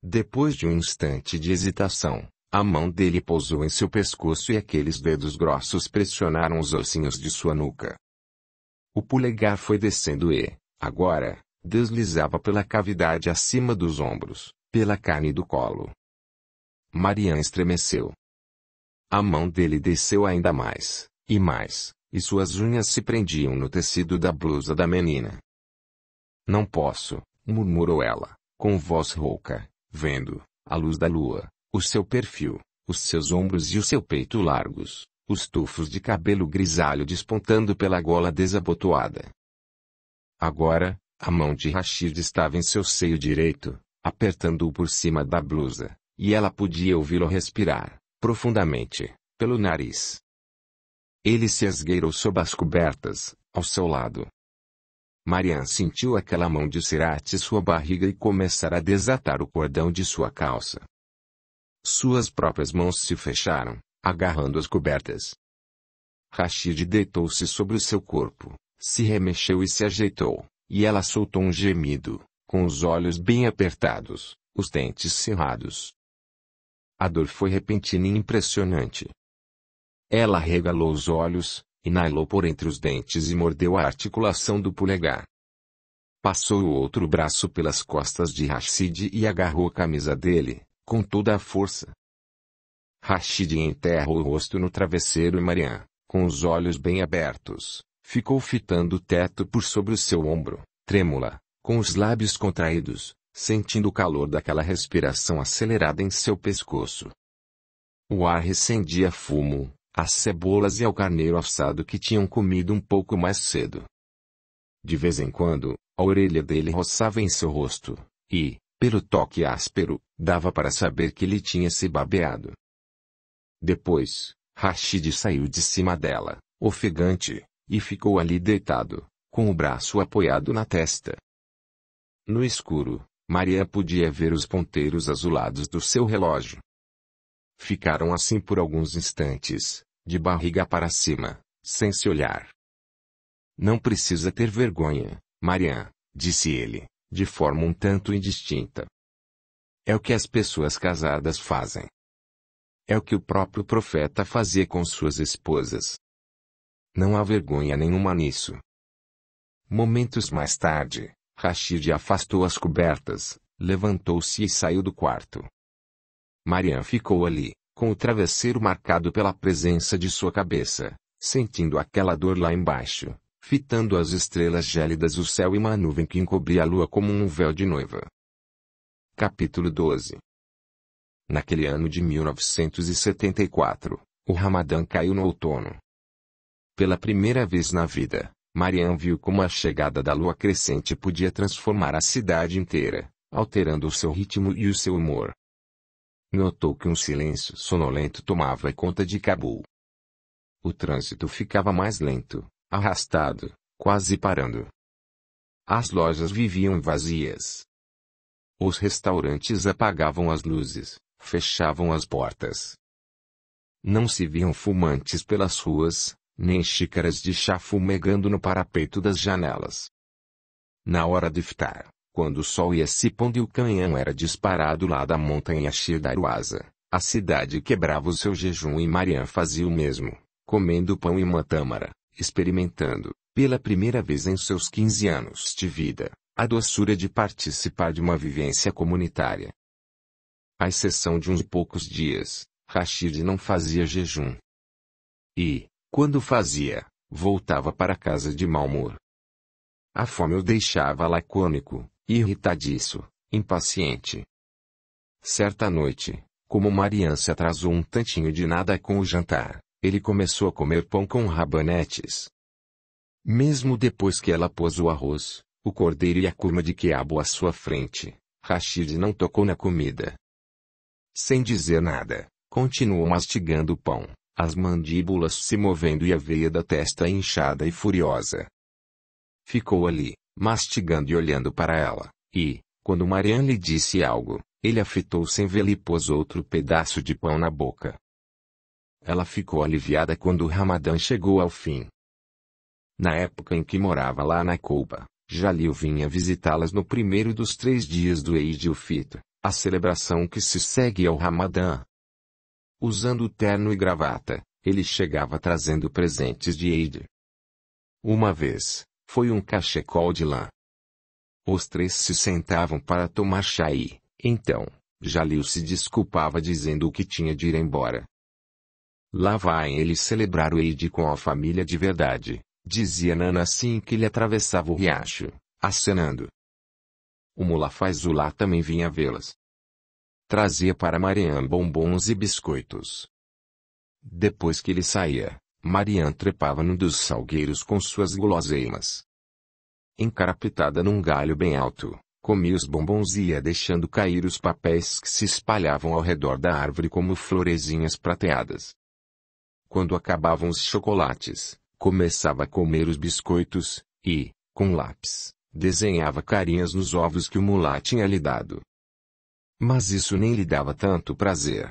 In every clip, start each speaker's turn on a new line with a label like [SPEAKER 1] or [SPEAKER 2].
[SPEAKER 1] Depois de um instante de hesitação, a mão dele pousou em seu pescoço e aqueles dedos grossos pressionaram os ossinhos de sua nuca. O polegar foi descendo e, agora, deslizava pela cavidade acima dos ombros, pela carne do colo. Marian estremeceu. A mão dele desceu ainda mais, e mais, e suas unhas se prendiam no tecido da blusa da menina. Não posso, murmurou ela, com voz rouca, vendo, à luz da lua, o seu perfil, os seus ombros e o seu peito largos, os tufos de cabelo grisalho despontando pela gola desabotoada. Agora, a mão de Rashid estava em seu seio direito, apertando-o por cima da blusa, e ela podia ouvi-lo respirar, profundamente, pelo nariz. Ele se esgueirou sob as cobertas, ao seu lado, Marian sentiu aquela mão de Cirate sua barriga e começar a desatar o cordão de sua calça. Suas próprias mãos se fecharam, agarrando as cobertas. Rashid deitou-se sobre o seu corpo, se remexeu e se ajeitou, e ela soltou um gemido, com os olhos bem apertados, os dentes cerrados. A dor foi repentina e impressionante. Ela regalou os olhos, inalou por entre os dentes e mordeu a articulação do polegar. Passou o outro braço pelas costas de Rashid e agarrou a camisa dele, com toda a força. Rashid enterra o rosto no travesseiro e Marian, com os olhos bem abertos, ficou fitando o teto por sobre o seu ombro, trêmula, com os lábios contraídos, sentindo o calor daquela respiração acelerada em seu pescoço. O ar recendia fumo, às cebolas e ao carneiro assado que tinham comido um pouco mais cedo. De vez em quando, a orelha dele roçava em seu rosto, e, pelo toque áspero, dava para saber que ele tinha se babeado. Depois, Rashid saiu de cima dela, ofegante, e ficou ali deitado, com o braço apoiado na testa. No escuro, Maria podia ver os ponteiros azulados do seu relógio. Ficaram assim por alguns instantes, de barriga para cima, sem se olhar. Não precisa ter vergonha, Marian, disse ele, de forma um tanto indistinta. É o que as pessoas casadas fazem. É o que o próprio profeta fazia com suas esposas. Não há vergonha nenhuma nisso. Momentos mais tarde, Rashid afastou as cobertas, levantou-se e saiu do quarto. Marian ficou ali, com o travesseiro marcado pela presença de sua cabeça, sentindo aquela dor lá embaixo, fitando as estrelas gélidas o céu e uma nuvem que encobria a lua como um véu de noiva. Capítulo 12 Naquele ano de 1974, o Ramadã caiu no outono. Pela primeira vez na vida, Marian viu como a chegada da lua crescente podia transformar a cidade inteira, alterando o seu ritmo e o seu humor. Notou que um silêncio sonolento tomava conta de Cabul. O trânsito ficava mais lento, arrastado, quase parando. As lojas viviam vazias. Os restaurantes apagavam as luzes, fechavam as portas. Não se viam fumantes pelas ruas, nem xícaras de chá fumegando no parapeito das janelas. Na hora de iftar, quando o sol ia se pondo e o canhão era disparado lá da montanha Shirdaruasa, a cidade quebrava o seu jejum e Marian fazia o mesmo, comendo pão e uma tâmara, experimentando, pela primeira vez em seus 15 anos de vida, a doçura de participar de uma vivência comunitária. À exceção de uns poucos dias, Rashid não fazia jejum. E, quando fazia, voltava para casa de mau humor. A fome o deixava lacônico, irritadiço, impaciente. Certa noite, como Marian se atrasou um tantinho de nada com o jantar, ele começou a comer pão com rabanetes. Mesmo depois que ela pôs o arroz, o cordeiro e a curma de quiabo à sua frente, Rashid não tocou na comida. Sem dizer nada, continuou mastigando o pão, as mandíbulas se movendo e a veia da testa inchada e furiosa. Ficou ali, mastigando e olhando para ela, e, quando Marianne lhe disse algo, ele afetou sem vê-la e pôs outro pedaço de pão na boca. Ela ficou aliviada quando o Ramadã chegou ao fim. Na época em que morava lá na Copa, Jalil vinha visitá-las no primeiro dos três dias do Eid Fitr, a celebração que se segue ao Ramadã. Usando terno e gravata, ele chegava trazendo presentes de Eid. Uma vez, foi um cachecol de lã. Os três se sentavam para tomar chá e, então, Jalil se desculpava dizendo o que tinha de ir embora. Lá vai ele celebrar o Eid com a família de verdade, dizia Nana assim que ele atravessava o riacho, acenando. O Mulafazulá também vinha vê-las. Trazia para Mariam bombons e biscoitos. Depois que ele saía, Marian trepava num dos salgueiros com suas guloseimas. Encarapitada num galho bem alto, comia os bombons e ia deixando cair os papéis que se espalhavam ao redor da árvore como florezinhas prateadas. Quando acabavam os chocolates, começava a comer os biscoitos, e, com lápis, desenhava carinhas nos ovos que o mulá tinha lhe dado. Mas isso nem lhe dava tanto prazer.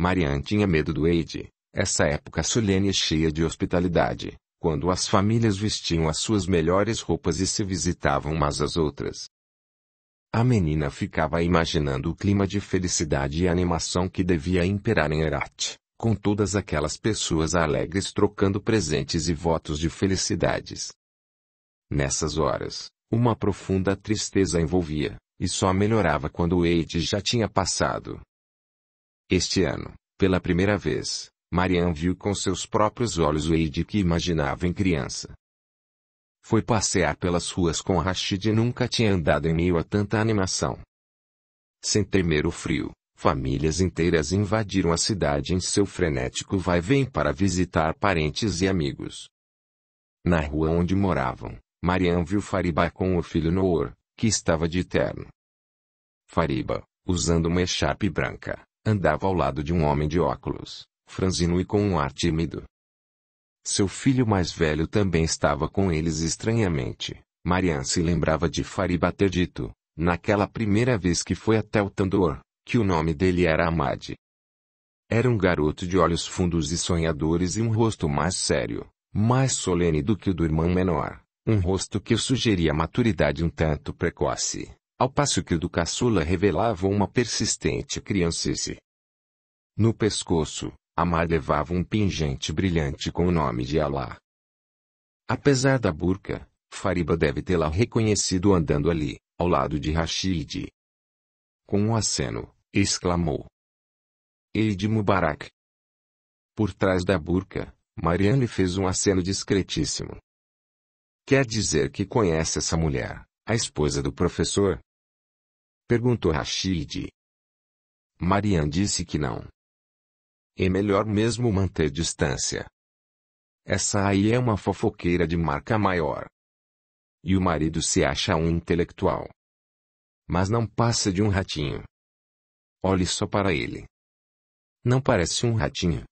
[SPEAKER 1] Marian tinha medo do Eide, essa época solene é cheia de hospitalidade, quando as famílias vestiam as suas melhores roupas e se visitavam umas às outras. A menina ficava imaginando o clima de felicidade e animação que devia imperar em Herat, com todas aquelas pessoas alegres trocando presentes e votos de felicidades. Nessas horas, uma profunda tristeza envolvia, e só melhorava quando o Eide já tinha passado. Este ano, pela primeira vez, Marianne viu com seus próprios olhos o Eide que imaginava em criança. Foi passear pelas ruas com Rashid e nunca tinha andado em meio a tanta animação. Sem temer o frio, famílias inteiras invadiram a cidade em seu frenético vai-vem para visitar parentes e amigos. Na rua onde moravam, Marian viu Fariba com o filho Noor, que estava de terno. Fariba, usando uma echarpe branca, andava ao lado de um homem de óculos, franzino e com um ar tímido. Seu filho mais velho também estava com eles estranhamente. Marian se lembrava de Fariba ter dito, naquela primeira vez que foi até o Tandor, que o nome dele era Amade. Era um garoto de olhos fundos e sonhadores e um rosto mais sério, mais solene do que o do irmão menor, um rosto que sugeria maturidade um tanto precoce, ao passo que o do caçula revelava uma persistente criancice. No pescoço, Amar levava um pingente brilhante com o nome de Alá. Apesar da burca, Fariba deve tê-la reconhecido andando ali, ao lado de Rashid. Com um aceno, exclamou. Eide Mubarak. Por trás da burca, Marianne fez um aceno discretíssimo. Quer dizer que conhece essa mulher, a esposa do professor? Perguntou Rashid. Marianne disse que não, é melhor mesmo manter distância. Essa aí é uma fofoqueira de marca maior. E o marido se acha um intelectual. Mas não passa de um ratinho. Olhe só para ele. Não parece um ratinho.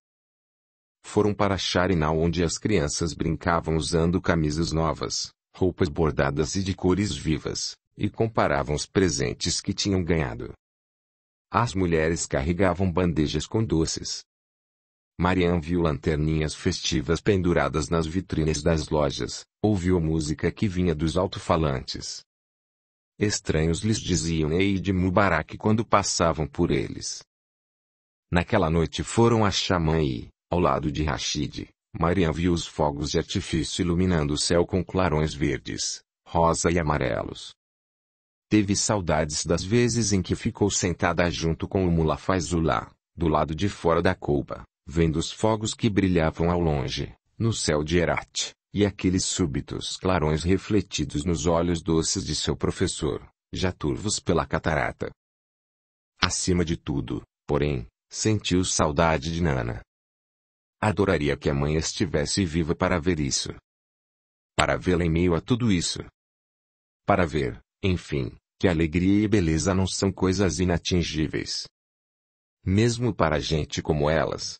[SPEAKER 1] Foram para a Charina onde as crianças brincavam usando camisas novas, roupas bordadas e de cores vivas, e comparavam os presentes que tinham ganhado. As mulheres carregavam bandejas com doces, Marian viu lanterninhas festivas penduradas nas vitrines das lojas, ouviu música que vinha dos alto-falantes. Estranhos lhes diziam de Mubarak quando passavam por eles. Naquela noite foram a Xamã e, ao lado de Rashid, Marian viu os fogos de artifício iluminando o céu com clarões verdes, rosa e amarelos. Teve saudades das vezes em que ficou sentada junto com o Mulafazulá, do lado de fora da culpa, vendo os fogos que brilhavam ao longe, no céu de Herat, e aqueles súbitos clarões refletidos nos olhos doces de seu professor, já turvos pela catarata. Acima de tudo, porém, sentiu saudade de Nana. Adoraria que a mãe estivesse viva para ver isso. Para vê-la em meio a tudo isso. Para ver, enfim, que alegria e beleza não são coisas inatingíveis. Mesmo para gente como elas,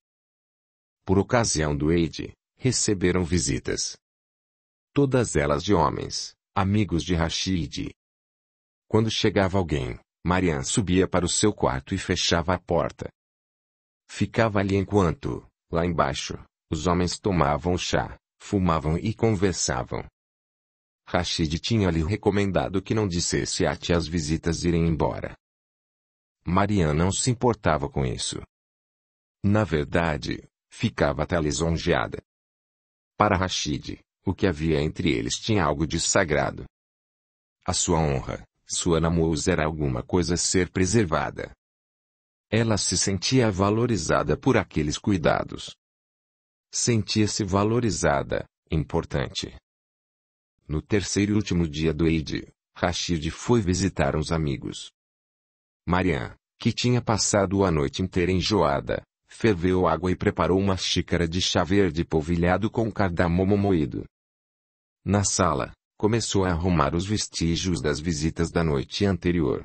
[SPEAKER 1] por ocasião do Eid, receberam visitas. Todas elas de homens, amigos de Rashid. Quando chegava alguém, Marian subia para o seu quarto e fechava a porta. Ficava ali enquanto, lá embaixo, os homens tomavam chá, fumavam e conversavam. Rashid tinha-lhe recomendado que não dissesse a ti as visitas irem embora. Marian não se importava com isso. Na verdade, ficava até lisonjeada. Para Rashid, o que havia entre eles tinha algo de sagrado. A sua honra, sua namouza era alguma coisa a ser preservada. Ela se sentia valorizada por aqueles cuidados. Sentia-se valorizada, importante. No terceiro e último dia do Eid, Rashid foi visitar uns amigos. Marian, que tinha passado a noite inteira enjoada, Ferveu água e preparou uma xícara de chá verde polvilhado com cardamomo moído. Na sala, começou a arrumar os vestígios das visitas da noite anterior.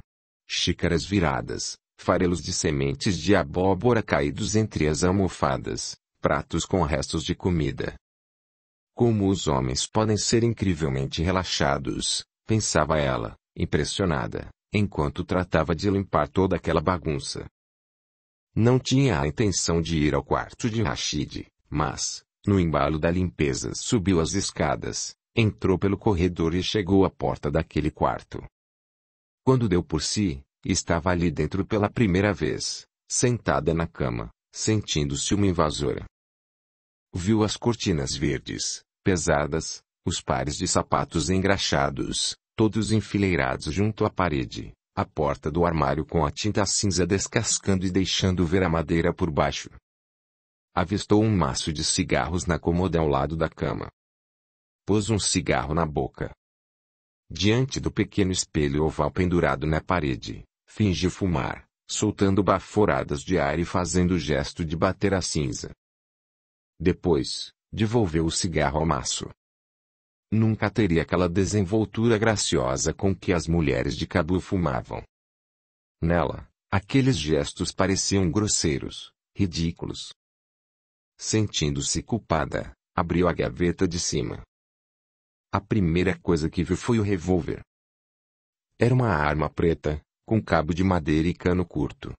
[SPEAKER 1] Xícaras viradas, farelos de sementes de abóbora caídos entre as almofadas, pratos com restos de comida. Como os homens podem ser incrivelmente relaxados, pensava ela, impressionada, enquanto tratava de limpar toda aquela bagunça. Não tinha a intenção de ir ao quarto de Rashid, mas, no embalo da limpeza, subiu as escadas, entrou pelo corredor e chegou à porta daquele quarto. Quando deu por si, estava ali dentro pela primeira vez, sentada na cama, sentindo-se uma invasora. Viu as cortinas verdes, pesadas, os pares de sapatos engraxados, todos enfileirados junto à parede, a porta do armário com a tinta cinza descascando e deixando ver a madeira por baixo. Avistou um maço de cigarros na cômoda ao lado da cama. Pôs um cigarro na boca. Diante do pequeno espelho oval pendurado na parede, fingiu fumar, soltando baforadas de ar e fazendo o gesto de bater a cinza. Depois, devolveu o cigarro ao maço nunca teria aquela desenvoltura graciosa com que as mulheres de Cabu fumavam. Nela, aqueles gestos pareciam grosseiros, ridículos. Sentindo-se culpada, abriu a gaveta de cima. A primeira coisa que viu foi o revólver. Era uma arma preta, com cabo de madeira e cano curto.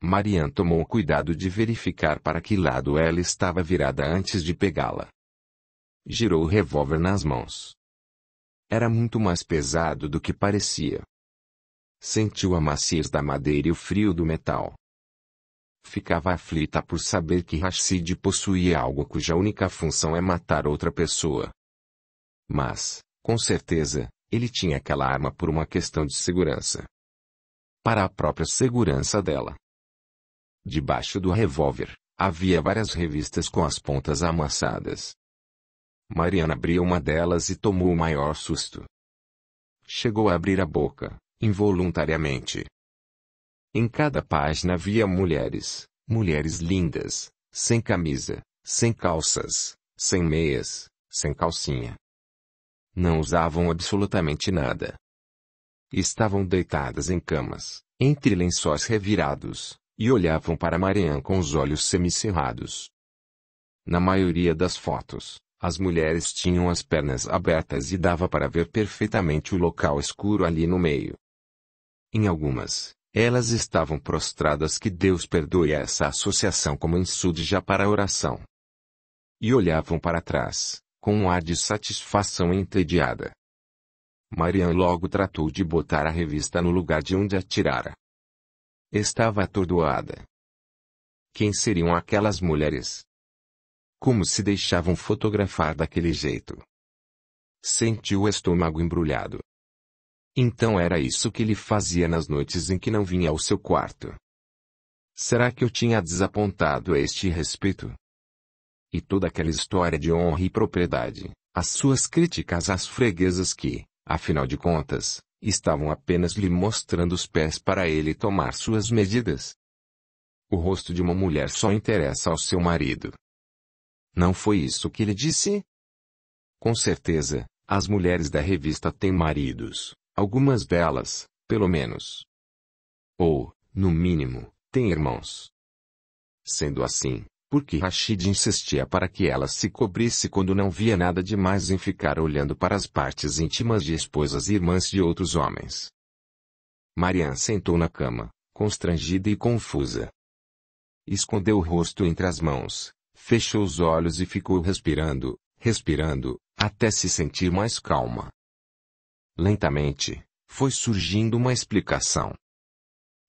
[SPEAKER 1] Marian tomou o cuidado de verificar para que lado ela estava virada antes de pegá-la girou o revólver nas mãos. Era muito mais pesado do que parecia. Sentiu a maciez da madeira e o frio do metal. Ficava aflita por saber que Rashid possuía algo cuja única função é matar outra pessoa. Mas, com certeza, ele tinha aquela arma por uma questão de segurança. Para a própria segurança dela. Debaixo do revólver, havia várias revistas com as pontas amassadas. Mariana abriu uma delas e tomou o maior susto. Chegou a abrir a boca, involuntariamente. Em cada página havia mulheres, mulheres lindas, sem camisa, sem calças, sem meias, sem calcinha. Não usavam absolutamente nada. Estavam deitadas em camas, entre lençóis revirados, e olhavam para Marianne com os olhos semicerrados. Na maioria das fotos, as mulheres tinham as pernas abertas e dava para ver perfeitamente o local escuro ali no meio. Em algumas, elas estavam prostradas que Deus perdoe essa associação como insude já para a oração. E olhavam para trás, com um ar de satisfação entediada. Marian logo tratou de botar a revista no lugar de onde a tirara. Estava atordoada. Quem seriam aquelas mulheres? Como se deixavam fotografar daquele jeito? Sentiu o estômago embrulhado. Então era isso que ele fazia nas noites em que não vinha ao seu quarto. Será que eu tinha desapontado a este respeito? E toda aquela história de honra e propriedade, as suas críticas às freguesas que, afinal de contas, estavam apenas lhe mostrando os pés para ele tomar suas medidas. O rosto de uma mulher só interessa ao seu marido. Não foi isso que ele disse? Com certeza, as mulheres da revista têm maridos, algumas delas, pelo menos. Ou, no mínimo, têm irmãos. Sendo assim, por que Rashid insistia para que ela se cobrisse quando não via nada de mais em ficar olhando para as partes íntimas de esposas e irmãs de outros homens? Marian sentou na cama, constrangida e confusa. Escondeu o rosto entre as mãos, Fechou os olhos e ficou respirando, respirando, até se sentir mais calma. Lentamente, foi surgindo uma explicação.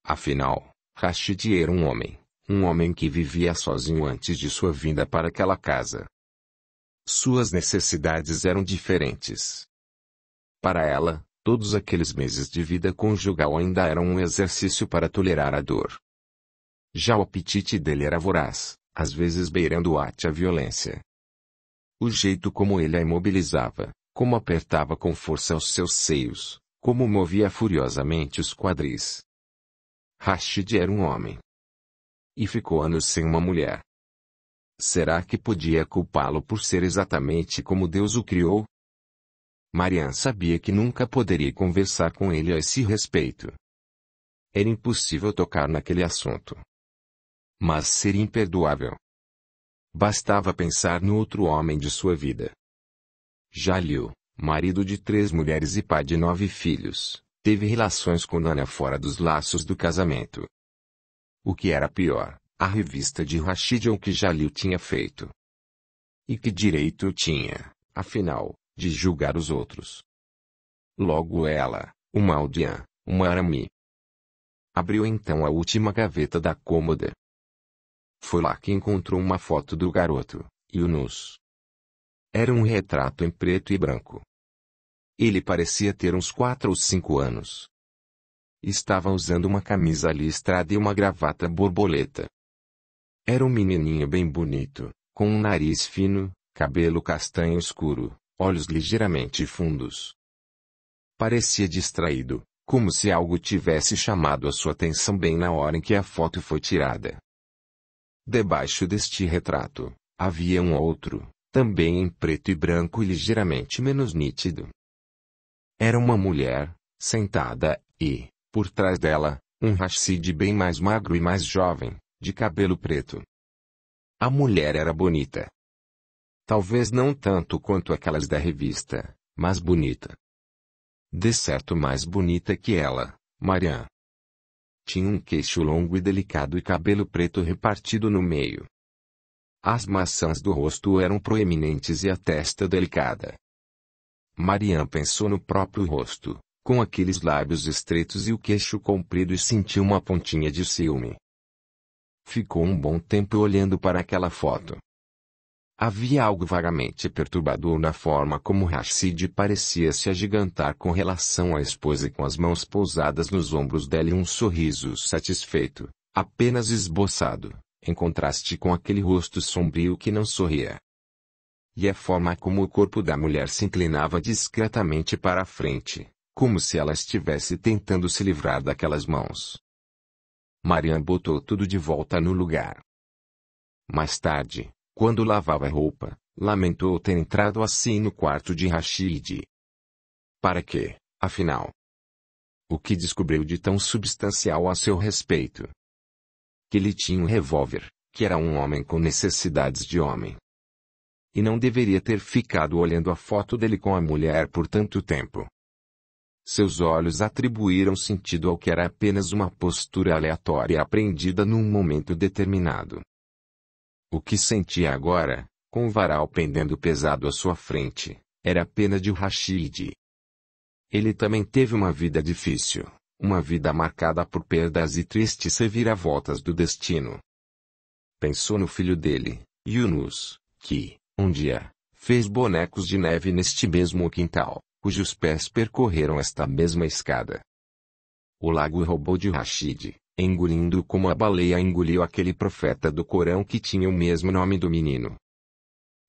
[SPEAKER 1] Afinal, Rashid era um homem, um homem que vivia sozinho antes de sua vinda para aquela casa. Suas necessidades eram diferentes. Para ela, todos aqueles meses de vida conjugal ainda eram um exercício para tolerar a dor. Já o apetite dele era voraz, às vezes beirando o ato à violência. O jeito como ele a imobilizava, como apertava com força os seus seios, como movia furiosamente os quadris. Rashid era um homem. E ficou anos sem uma mulher. Será que podia culpá-lo por ser exatamente como Deus o criou? Marian sabia que nunca poderia conversar com ele a esse respeito. Era impossível tocar naquele assunto mas ser imperdoável. Bastava pensar no outro homem de sua vida. Jalil, marido de três mulheres e pai de nove filhos, teve relações com Nana fora dos laços do casamento. O que era pior, a revista de Rashid o que Jalil tinha feito. E que direito tinha, afinal, de julgar os outros? Logo ela, uma aldeã, uma arami. Abriu então a última gaveta da cômoda, foi lá que encontrou uma foto do garoto, Yunus. Era um retrato em preto e branco. Ele parecia ter uns quatro ou cinco anos. Estava usando uma camisa listrada e uma gravata borboleta. Era um menininho bem bonito, com um nariz fino, cabelo castanho escuro, olhos ligeiramente fundos. Parecia distraído, como se algo tivesse chamado a sua atenção bem na hora em que a foto foi tirada. Debaixo deste retrato, havia um outro, também em preto e branco e ligeiramente menos nítido. Era uma mulher, sentada, e, por trás dela, um Rashid bem mais magro e mais jovem, de cabelo preto. A mulher era bonita. Talvez não tanto quanto aquelas da revista, mas bonita. De certo mais bonita que ela, Marian. Tinha um queixo longo e delicado e cabelo preto repartido no meio. As maçãs do rosto eram proeminentes e a testa delicada. Marian pensou no próprio rosto, com aqueles lábios estreitos e o queixo comprido e sentiu uma pontinha de ciúme. Ficou um bom tempo olhando para aquela foto. Havia algo vagamente perturbador na forma como Rashid parecia se agigantar com relação à esposa e com as mãos pousadas nos ombros dela e um sorriso satisfeito, apenas esboçado, em contraste com aquele rosto sombrio que não sorria. E a forma como o corpo da mulher se inclinava discretamente para a frente, como se ela estivesse tentando se livrar daquelas mãos. Marian botou tudo de volta no lugar. Mais tarde, quando lavava roupa, lamentou ter entrado assim no quarto de Rashid. Para quê, afinal? O que descobriu de tão substancial a seu respeito? Que ele tinha um revólver, que era um homem com necessidades de homem. E não deveria ter ficado olhando a foto dele com a mulher por tanto tempo. Seus olhos atribuíram sentido ao que era apenas uma postura aleatória aprendida num momento determinado. O que sentia agora, com o varal pendendo pesado à sua frente, era a pena de Rashid. Ele também teve uma vida difícil, uma vida marcada por perdas e tristes reviravoltas do destino. Pensou no filho dele, Yunus, que, um dia, fez bonecos de neve neste mesmo quintal, cujos pés percorreram esta mesma escada. O lago roubou de Rashid, engolindo como a baleia engoliu aquele profeta do Corão que tinha o mesmo nome do menino.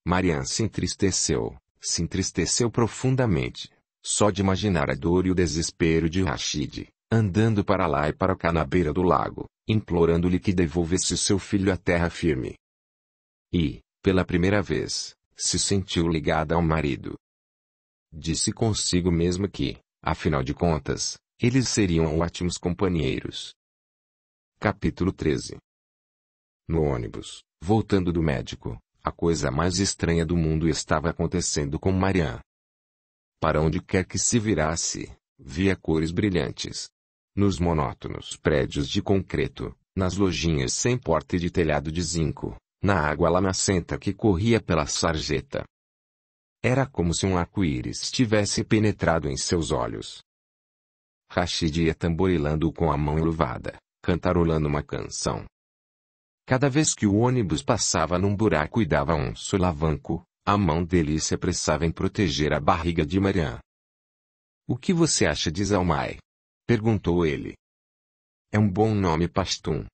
[SPEAKER 1] Marian se entristeceu, se entristeceu profundamente, só de imaginar a dor e o desespero de Rashid, andando para lá e para cá na beira do lago, implorando-lhe que devolvesse seu filho à terra firme. E, pela primeira vez, se sentiu ligada ao marido. Disse consigo mesmo que, afinal de contas, eles seriam ótimos companheiros. Capítulo 13 No ônibus, voltando do médico, a coisa mais estranha do mundo estava acontecendo com Marianne. Para onde quer que se virasse, via cores brilhantes. Nos monótonos prédios de concreto, nas lojinhas sem porta e de telhado de zinco, na água lamacenta que corria pela sarjeta. Era como se um arco-íris tivesse penetrado em seus olhos. Rashid ia tamborilando com a mão enluvada, cantarolando uma canção. Cada vez que o ônibus passava num buraco e dava um solavanco, a mão dele se apressava em proteger a barriga de Marian. O que você acha de Zalmai? Perguntou ele. É um bom nome
[SPEAKER 2] pastum.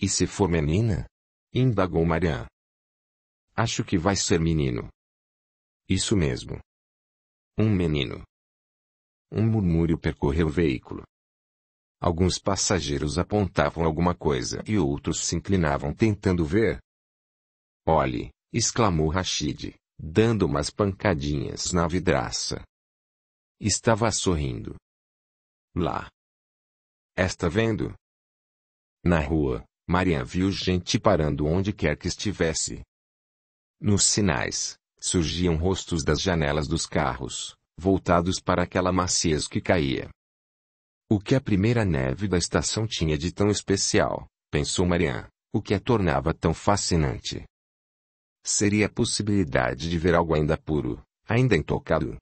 [SPEAKER 2] E se for menina? Indagou Marian. Acho que vai ser menino. Isso mesmo. Um menino.
[SPEAKER 1] Um murmúrio percorreu o veículo. Alguns passageiros apontavam alguma coisa e outros se inclinavam tentando ver. Olhe, exclamou Rashid, dando umas pancadinhas na vidraça. Estava sorrindo. Lá. Está vendo? Na rua, Maria viu gente parando onde quer que estivesse. Nos sinais, surgiam rostos das janelas dos carros, voltados para aquela maciez que caía. O que a primeira neve da estação tinha de tão especial, pensou Marianne, o que a tornava tão fascinante? Seria a possibilidade de ver algo ainda puro, ainda intocado.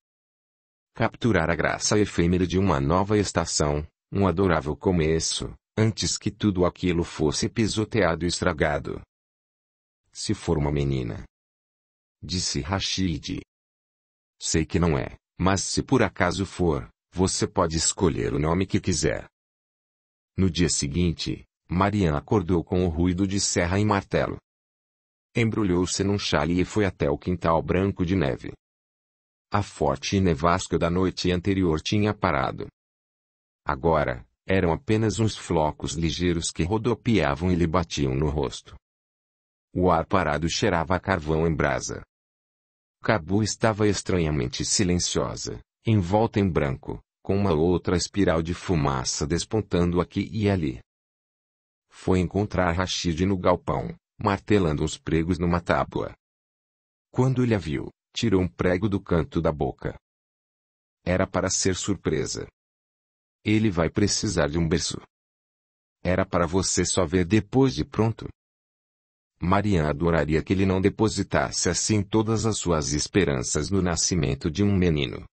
[SPEAKER 1] Capturar a graça efêmera de uma nova estação, um adorável começo, antes que tudo aquilo fosse pisoteado e estragado. Se for uma menina. Disse Rashid. Sei que não é, mas se por acaso for, você pode escolher o nome que quiser. No dia seguinte, Mariana acordou com o ruído de serra e martelo. Embrulhou-se num chale e foi até o quintal branco de neve. A forte nevasca da noite anterior tinha parado. Agora, eram apenas uns flocos ligeiros que rodopiavam e lhe batiam no rosto. O ar parado cheirava a carvão em brasa. Cabu estava estranhamente silenciosa, envolta em branco, com uma outra espiral de fumaça despontando aqui e ali. Foi encontrar Rashid no galpão, martelando uns pregos numa tábua. Quando ele a viu, tirou um prego do canto da boca. Era para ser surpresa. Ele vai precisar de um berço. Era para você só ver depois de pronto. Marian adoraria que ele não depositasse assim todas as suas esperanças no nascimento de um menino.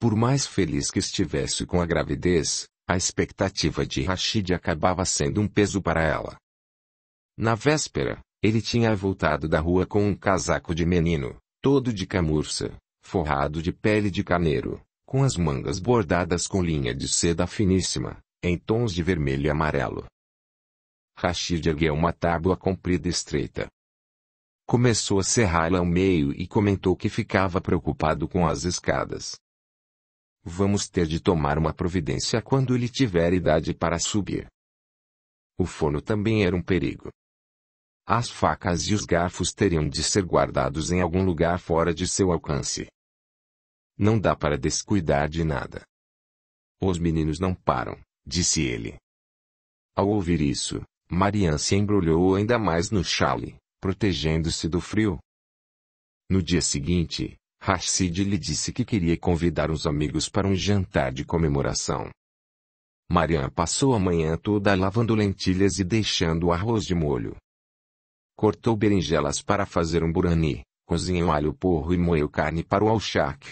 [SPEAKER 1] Por mais feliz que estivesse com a gravidez, a expectativa de Rashid acabava sendo um peso para ela. Na véspera, ele tinha voltado da rua com um casaco de menino, todo de camurça, forrado de pele de carneiro, com as mangas bordadas com linha de seda finíssima, em tons de vermelho e amarelo. Rashid ergueu uma tábua comprida e estreita. Começou a serrá-la ao meio e comentou que ficava preocupado com as escadas. Vamos ter de tomar uma providência quando ele tiver idade para subir. O forno também era um perigo. As facas e os garfos teriam de ser guardados em algum lugar fora de seu alcance. Não dá para descuidar de nada. Os meninos não param, disse ele. Ao ouvir isso, Marian se embrulhou ainda mais no chale, protegendo-se do frio. No dia seguinte, Rashid lhe disse que queria convidar os amigos para um jantar de comemoração. Marian passou a manhã toda lavando lentilhas e deixando arroz de molho. Cortou berinjelas para fazer um burani, cozinhou alho porro e moeu carne para o alchak.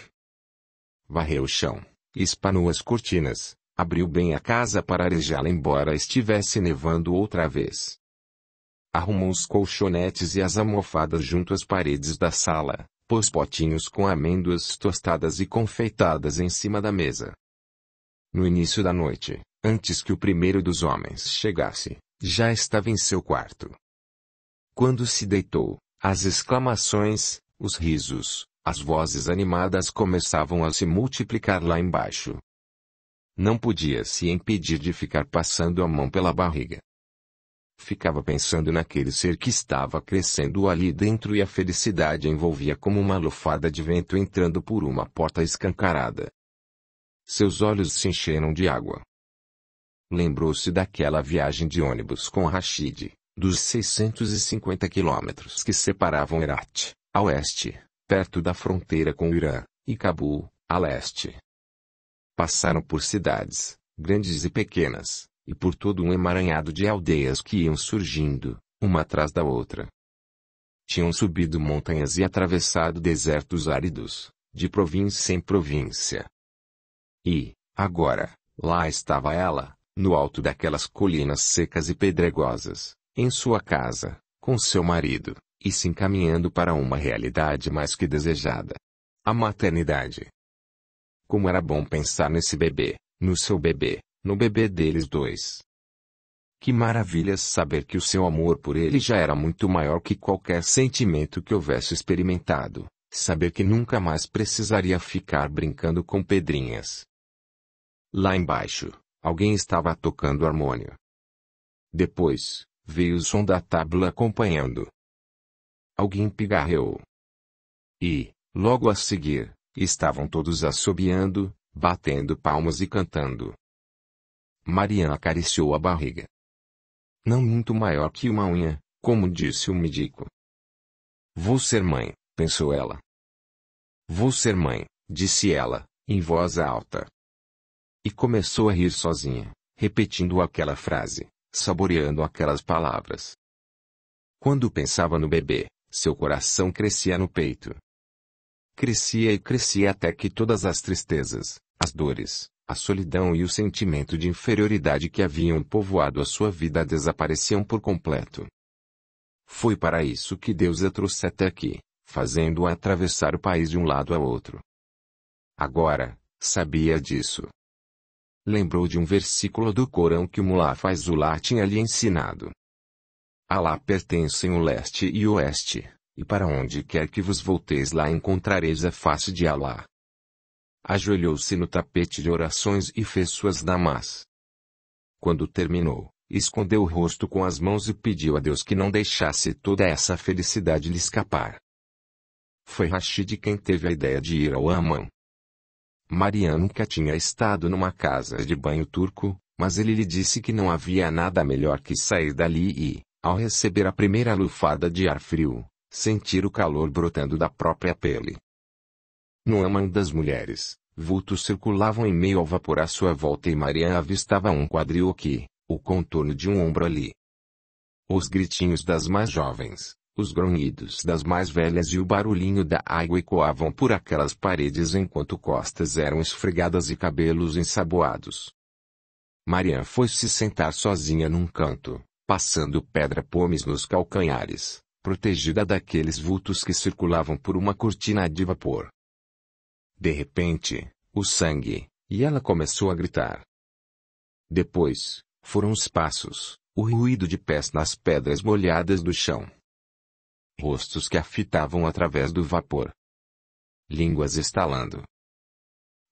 [SPEAKER 1] Varreu o chão, espanou as cortinas, abriu bem a casa para arejá-la embora estivesse nevando outra vez. Arrumou os colchonetes e as almofadas junto às paredes da sala, pôs potinhos com amêndoas tostadas e confeitadas em cima da mesa. No início da noite, antes que o primeiro dos homens chegasse, já estava em seu quarto. Quando se deitou, as exclamações, os risos, as vozes animadas começavam a se multiplicar lá embaixo. Não podia se impedir de ficar passando a mão pela barriga. Ficava pensando naquele ser que estava crescendo ali dentro e a felicidade envolvia como uma lufada de vento entrando por uma porta escancarada. Seus olhos se encheram de água. Lembrou-se daquela viagem de ônibus com Rashid, dos 650 quilômetros que separavam Herat, a oeste, perto da fronteira com o Irã, e Cabul, a leste. Passaram por cidades, grandes e pequenas, e por todo um emaranhado de aldeias que iam surgindo, uma atrás da outra. Tinham subido montanhas e atravessado desertos áridos, de província em província. E, agora, lá estava ela, no alto daquelas colinas secas e pedregosas, em sua casa, com seu marido, e se encaminhando para uma realidade mais que desejada. A maternidade. Como era bom pensar nesse bebê, no seu bebê, no bebê deles dois. Que maravilha saber que o seu amor por ele já era muito maior que qualquer sentimento que houvesse experimentado, saber que nunca mais precisaria ficar brincando com pedrinhas. Lá embaixo, alguém estava tocando harmônio. Depois, veio o som da tábua acompanhando. Alguém pigarreou. E, logo a seguir, estavam todos assobiando, batendo palmas e cantando. Mariana acariciou a barriga. Não muito maior que uma unha, como disse o médico. Vou ser mãe, pensou ela. Vou ser mãe, disse ela, em voz alta. E começou a rir sozinha, repetindo aquela frase, saboreando aquelas palavras. Quando pensava no bebê, seu coração crescia no peito. Crescia e crescia até que todas as tristezas, as dores, a solidão e o sentimento de inferioridade que haviam povoado a sua vida desapareciam por completo. Foi para isso que Deus a trouxe até aqui, fazendo-a atravessar o país de um lado a outro. Agora, sabia disso. Lembrou de um versículo do Corão que o Mulá Fazulá tinha lhe ensinado. Alá pertencem o leste e o oeste, e para onde quer que vos volteis lá encontrareis a face de Alá ajoelhou-se no tapete de orações e fez suas damas. Quando terminou, escondeu o rosto com as mãos e pediu a Deus que não deixasse toda essa felicidade lhe escapar. Foi Rashid quem teve a ideia de ir ao Amman. Marianka tinha estado numa casa de banho turco, mas ele lhe disse que não havia nada melhor que sair dali e, ao receber a primeira lufada de ar frio, sentir o calor brotando da própria pele. No âmago é das mulheres, vultos circulavam em meio ao vapor à sua volta e Maria avistava um quadril aqui, o contorno de um ombro ali. Os gritinhos das mais jovens, os grunhidos das mais velhas e o barulhinho da água ecoavam por aquelas paredes enquanto costas eram esfregadas e cabelos ensaboados. Maria foi se sentar sozinha num canto, passando pedra pomes nos calcanhares, protegida daqueles vultos que circulavam por uma cortina de vapor. De repente, o sangue, e ela começou a gritar. Depois, foram os passos, o ruído de pés nas pedras molhadas do chão. Rostos que a fitavam através do vapor. Línguas estalando.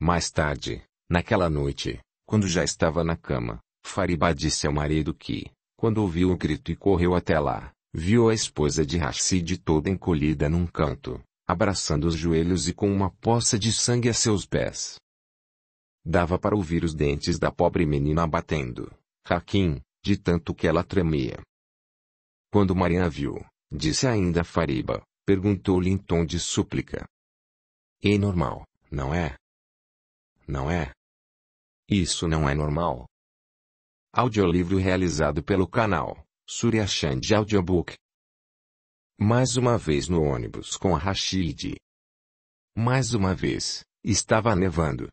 [SPEAKER 1] Mais tarde, naquela noite, quando já estava na cama, Fariba disse ao marido que, quando ouviu o grito e correu até lá, viu a esposa de Rashid toda encolhida num canto, abraçando os joelhos e com uma poça de sangue a seus pés. Dava para ouvir os dentes da pobre menina batendo, Raquim, de tanto que ela tremia. Quando Maria viu, disse ainda a Fariba, perguntou-lhe em tom de súplica. É normal, não é? Não é? Isso não é normal. Audiolivro realizado pelo canal Surya Chand Audiobook. Mais uma vez no ônibus com a Rashid. Mais uma vez, estava nevando.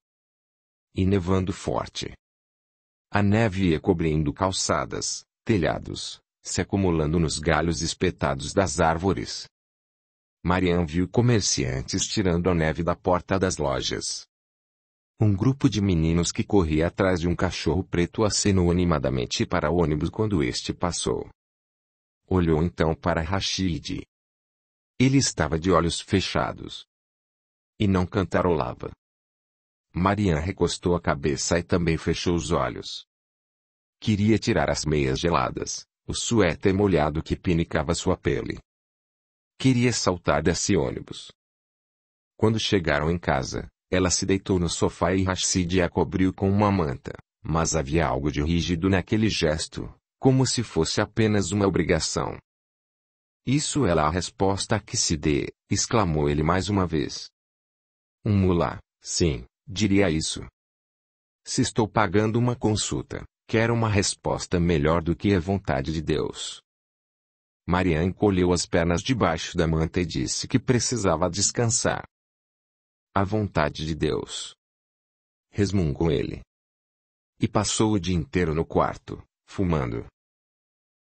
[SPEAKER 1] E nevando forte. A neve ia cobrindo calçadas, telhados, se acumulando nos galhos espetados das árvores. Marian viu comerciantes tirando a neve da porta das lojas. Um grupo de meninos que corria atrás de um cachorro preto acenou animadamente para o ônibus quando este passou. Olhou então para Rachid. Ele estava de olhos fechados. E não cantarolava. Marian recostou a cabeça e também fechou os olhos. Queria tirar as meias geladas, o suéter molhado que pinicava sua pele. Queria saltar desse ônibus. Quando chegaram em casa, ela se deitou no sofá e Rashid a cobriu com uma manta, mas havia algo de rígido naquele gesto, como se fosse apenas uma obrigação. Isso é lá a resposta a que se dê, exclamou ele mais uma vez. Um mulá, sim, diria isso. Se estou pagando uma consulta, quero uma resposta melhor do que a vontade de Deus. Maria encolheu as pernas debaixo da manta e disse que precisava descansar. A vontade de Deus. Resmungou ele. E passou o dia inteiro no quarto, fumando.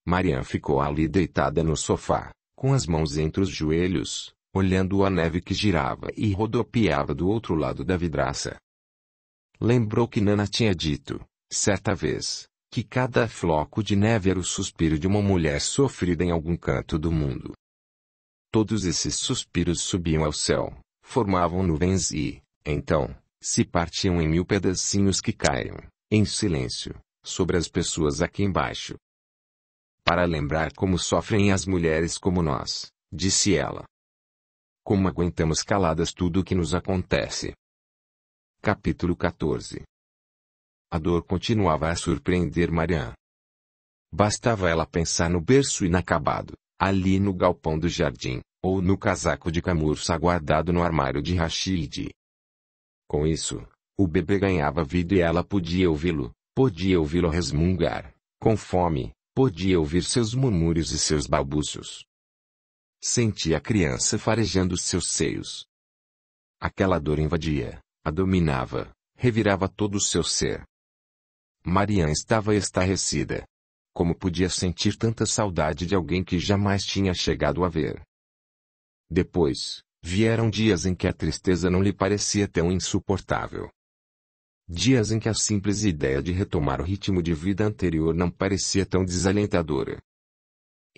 [SPEAKER 1] Marian ficou ali deitada no sofá, com as mãos entre os joelhos, olhando a neve que girava e rodopiava do outro lado da vidraça. Lembrou que Nana tinha dito, certa vez, que cada floco de neve era o suspiro de uma mulher sofrida em algum canto do mundo. Todos esses suspiros subiam ao céu, formavam nuvens e, então, se partiam em mil pedacinhos que caíam, em silêncio, sobre as pessoas aqui embaixo. Para lembrar como sofrem as mulheres como nós, disse ela. Como aguentamos caladas tudo o que nos acontece. Capítulo 14 A dor continuava a surpreender Marianne. Bastava ela pensar no berço inacabado, ali no galpão do jardim, ou no casaco de camurça guardado no armário de Rachid. Com isso, o bebê ganhava vida e ela podia ouvi-lo, Podia ouvi-lo resmungar. Com fome, podia ouvir seus murmúrios e seus balbúcios. Sentia a criança farejando seus seios. Aquela dor invadia, a dominava, revirava todo o seu ser. Marian estava estarrecida. Como podia sentir tanta saudade de alguém que jamais tinha chegado a ver? Depois, vieram dias em que a tristeza não lhe parecia tão insuportável. Dias em que a simples ideia de retomar o ritmo de vida anterior não parecia tão desalentadora.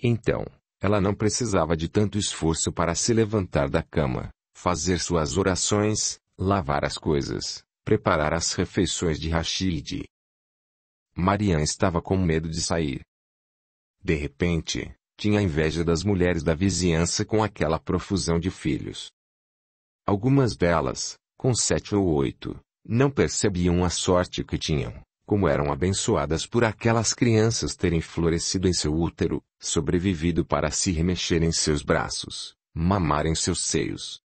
[SPEAKER 1] Então, ela não precisava de tanto esforço para se levantar da cama, fazer suas orações, lavar as coisas, preparar as refeições de Rashid. Marian estava com medo de sair. De repente, tinha inveja das mulheres da vizinhança com aquela profusão de filhos. Algumas delas, com sete ou oito, não percebiam a sorte que tinham, como eram abençoadas por aquelas crianças terem florescido em seu útero, sobrevivido para se remexer em seus braços, mamar em seus seios.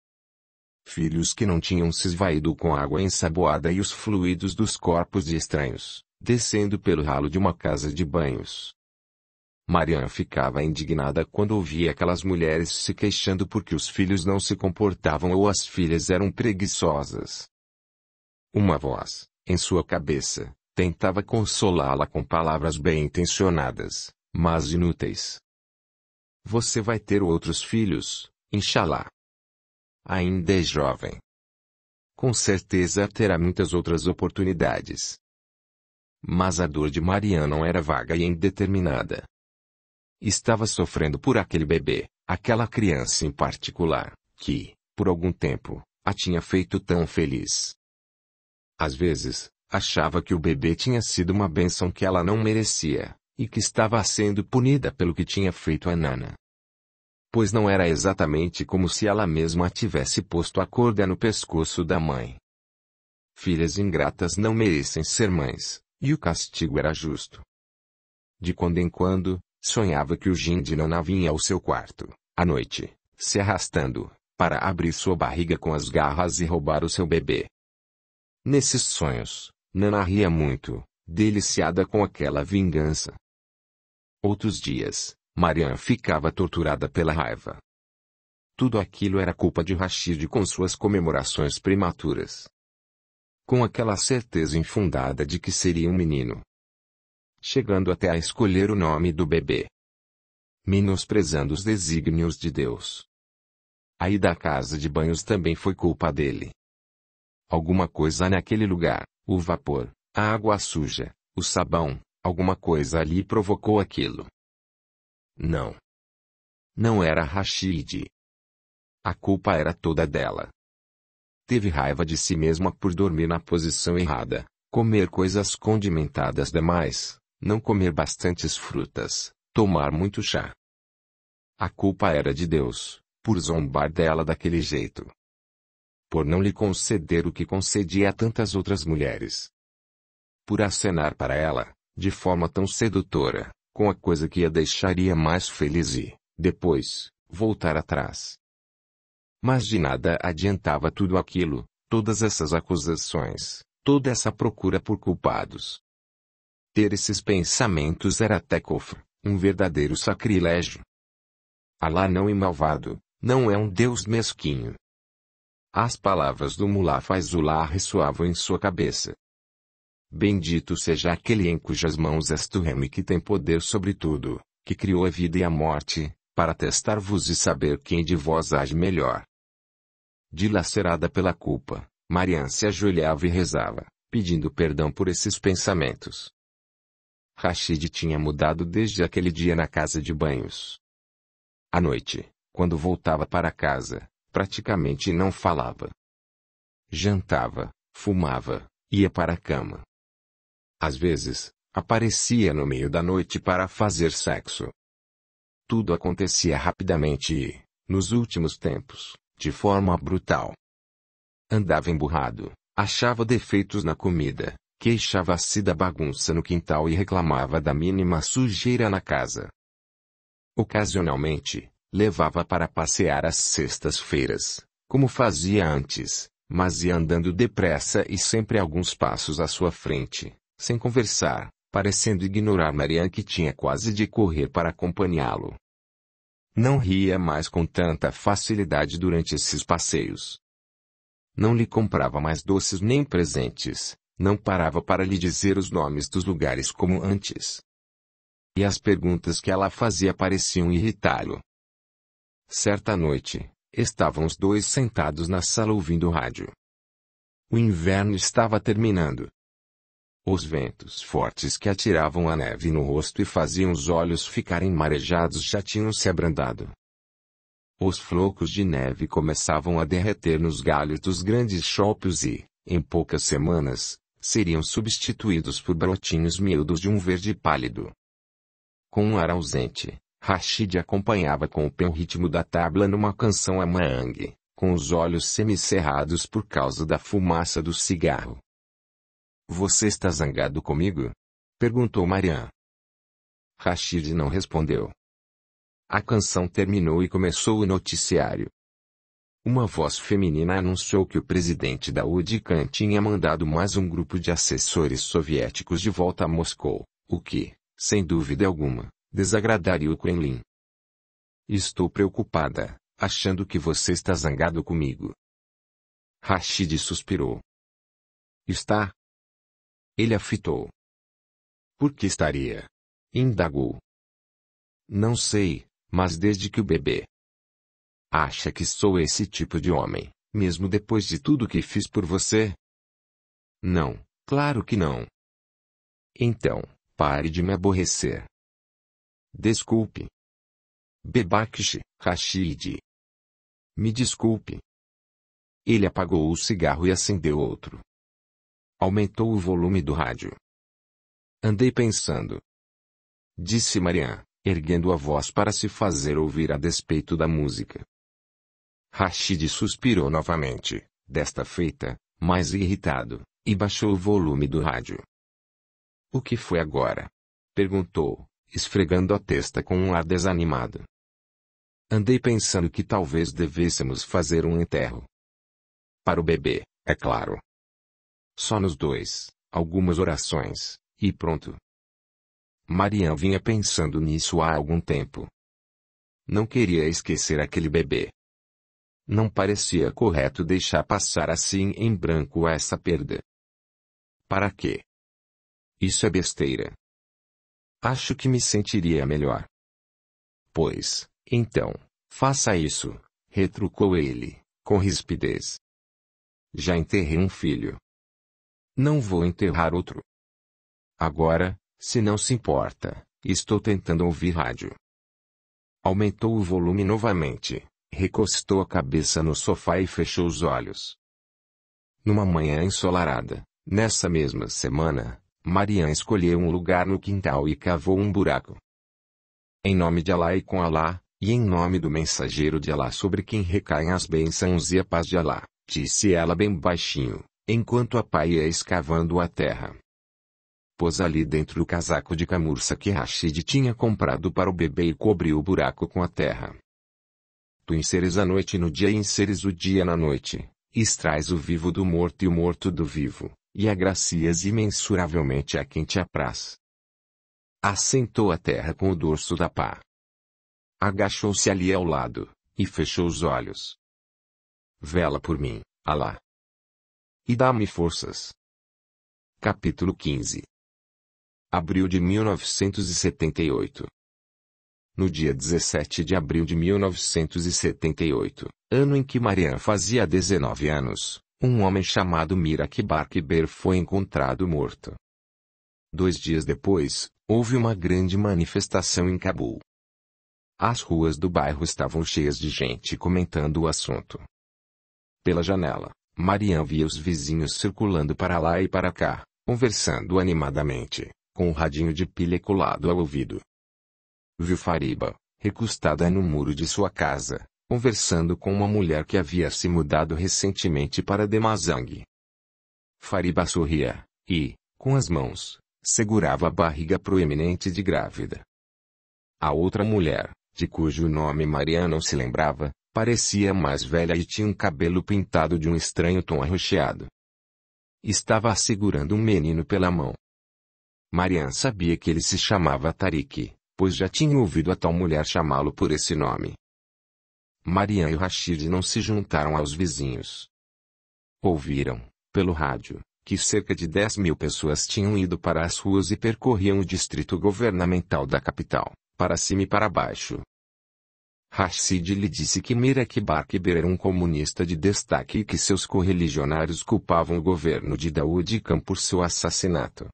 [SPEAKER 1] Filhos que não tinham se esvaído com água ensaboada e os fluidos dos corpos de estranhos, descendo pelo ralo de uma casa de banhos. Marian ficava indignada quando ouvia aquelas mulheres se queixando porque os filhos não se comportavam ou as filhas eram preguiçosas. Uma voz, em sua cabeça, tentava consolá-la com palavras bem intencionadas, mas inúteis. Você vai ter outros filhos, Inxalá. Ainda é jovem. Com certeza terá muitas outras oportunidades. Mas a dor de Maria não era vaga e indeterminada. Estava sofrendo por aquele bebê, aquela criança em particular, que, por algum tempo, a tinha feito tão feliz. Às vezes, achava que o bebê tinha sido uma benção que ela não merecia, e que estava sendo punida pelo que tinha feito a Nana. Pois não era exatamente como se ela mesma tivesse posto a corda no pescoço da mãe. Filhas ingratas não merecem ser mães, e o castigo era justo. De quando em quando, sonhava que o Jim de Nana vinha ao seu quarto, à noite, se arrastando, para abrir sua barriga com as garras e roubar o seu bebê. Nesses sonhos, Nana ria muito, deliciada com aquela vingança. Outros dias, Marian ficava torturada pela raiva. Tudo aquilo era culpa de Rashid com suas comemorações prematuras. Com aquela certeza infundada de que seria um menino. Chegando até a escolher o nome do bebê. Menosprezando os desígnios de Deus. A ida à casa de banhos também foi culpa dele alguma coisa naquele lugar, o vapor, a água suja, o sabão, alguma coisa ali provocou aquilo. Não. Não era Rashid. A culpa era toda dela. Teve raiva de si mesma por dormir na posição errada, comer coisas condimentadas demais, não comer bastantes frutas, tomar muito chá. A culpa era de Deus, por zombar dela daquele jeito por não lhe conceder o que concedia a tantas outras mulheres. Por acenar para ela, de forma tão sedutora, com a coisa que a deixaria mais feliz e, depois, voltar atrás. Mas de nada adiantava tudo aquilo, todas essas acusações, toda essa procura por culpados. Ter esses pensamentos era até cofre, um verdadeiro sacrilégio. Alá não é malvado, não é um Deus mesquinho, as palavras do Mulá Faizullah ressoavam em sua cabeça. Bendito seja aquele em cujas mãos és tu e que tem poder sobre tudo, que criou a vida e a morte, para testar-vos e saber quem de vós age melhor. Dilacerada pela culpa, Marian se ajoelhava e rezava, pedindo perdão por esses pensamentos. Rashid tinha mudado desde aquele dia na casa de banhos. À noite, quando voltava para casa, praticamente não falava. Jantava, fumava, ia para a cama. Às vezes, aparecia no meio da noite para fazer sexo. Tudo acontecia rapidamente e, nos últimos tempos, de forma brutal. Andava emburrado, achava defeitos na comida, queixava-se da bagunça no quintal e reclamava da mínima sujeira na casa. Ocasionalmente, levava para passear às sextas-feiras, como fazia antes, mas ia andando depressa e sempre alguns passos à sua frente, sem conversar, parecendo ignorar Marianne que tinha quase de correr para acompanhá-lo. Não ria mais com tanta facilidade durante esses passeios. Não lhe comprava mais doces nem presentes, não parava para lhe dizer os nomes dos lugares como antes. E as perguntas que ela fazia pareciam irritá-lo, Certa noite, estavam os dois sentados na sala ouvindo o rádio. O inverno estava terminando. Os ventos fortes que atiravam a neve no rosto e faziam os olhos ficarem marejados já tinham se abrandado. Os flocos de neve começavam a derreter nos galhos dos grandes chopios e, em poucas semanas, seriam substituídos por brotinhos miúdos de um verde pálido. Com um ar ausente, Rashid acompanhava com o pé o ritmo da tabla numa canção a mangue, com os olhos semicerrados por causa da fumaça do cigarro. Você está zangado comigo? perguntou Marian. Rashid não respondeu. A canção terminou e começou o noticiário. Uma voz feminina anunciou que o presidente da UDCAN tinha mandado mais um grupo de assessores soviéticos de volta a Moscou, o que, sem dúvida alguma, desagradaria o Kremlin. Estou preocupada, achando que você está zangado comigo. Rashid suspirou. Está?
[SPEAKER 2] Ele afitou. Por que estaria? Indagou.
[SPEAKER 1] Não sei, mas desde que o bebê. Acha que sou esse tipo de homem, mesmo depois de tudo que fiz por você? Não, claro que não. Então, pare de me aborrecer.
[SPEAKER 2] Desculpe. Bebakshi, Rashid. Me desculpe. Ele apagou o cigarro e acendeu outro.
[SPEAKER 1] Aumentou o volume do rádio. Andei pensando. Disse Marian, erguendo a voz para se fazer ouvir a despeito da música. Rashid suspirou novamente, desta feita, mais irritado, e baixou o volume do rádio. O que foi agora? Perguntou, esfregando a testa com um ar desanimado. Andei pensando que talvez devêssemos fazer um enterro. Para o bebê, é claro. Só nos dois, algumas orações, e pronto. Marian vinha pensando nisso há algum tempo. Não queria esquecer aquele bebê. Não parecia correto deixar passar assim em branco essa perda. Para quê? Isso é besteira acho que me
[SPEAKER 2] sentiria melhor. Pois, então, faça isso, retrucou
[SPEAKER 1] ele, com rispidez. Já enterrei um filho. Não vou enterrar outro. Agora, se não se importa, estou tentando ouvir rádio. Aumentou o volume novamente, recostou a cabeça no sofá e fechou os olhos. Numa manhã ensolarada, nessa mesma semana, Maria escolheu um lugar no quintal e cavou um buraco. Em nome de Alá e com Alá, e em nome do mensageiro de Alá sobre quem recaem as bênçãos e a paz de Alá, disse ela bem baixinho, enquanto a pai ia escavando a terra. Pôs ali dentro o casaco de camurça que Rashid tinha comprado para o bebê e cobriu o buraco com a terra. Tu inseres a noite no dia e inseres o dia na noite, extrais o vivo do morto e o morto do vivo, e agracias imensuravelmente a quem te apraz. Assentou a terra com o dorso da pá. Agachou-se ali ao lado, e fechou os olhos.
[SPEAKER 2] Vela por mim, Alá. E dá-me forças.
[SPEAKER 1] Capítulo 15 Abril de 1978 no dia 17 de abril de 1978, ano em que Marian fazia 19 anos, um homem chamado Mirakibar Kiber foi encontrado morto. Dois dias depois, houve uma grande manifestação em Cabul. As ruas do bairro estavam cheias de gente comentando o assunto. Pela janela, Marian via os vizinhos circulando para lá e para cá, conversando animadamente, com um radinho de pilha colado ao ouvido. Viu Fariba, recostada no muro de sua casa, conversando com uma mulher que havia se mudado recentemente para Demazang. Fariba sorria, e, com as mãos, segurava a barriga proeminente de grávida. A outra mulher, de cujo nome Maria não se lembrava, parecia mais velha e tinha um cabelo pintado de um estranho tom arroxeado. Estava segurando um menino pela mão. Marian sabia que ele se chamava Tariq, pois já tinha ouvido a tal mulher chamá-lo por esse nome. Maria e Rashid não se juntaram aos vizinhos. Ouviram, pelo rádio, que cerca de 10 mil pessoas tinham ido para as ruas e percorriam o distrito governamental da capital, para cima e para baixo. Rashid lhe disse que Mirek Kibarkiber era um comunista de destaque e que seus correligionários culpavam o governo de Daoud Khan por seu assassinato.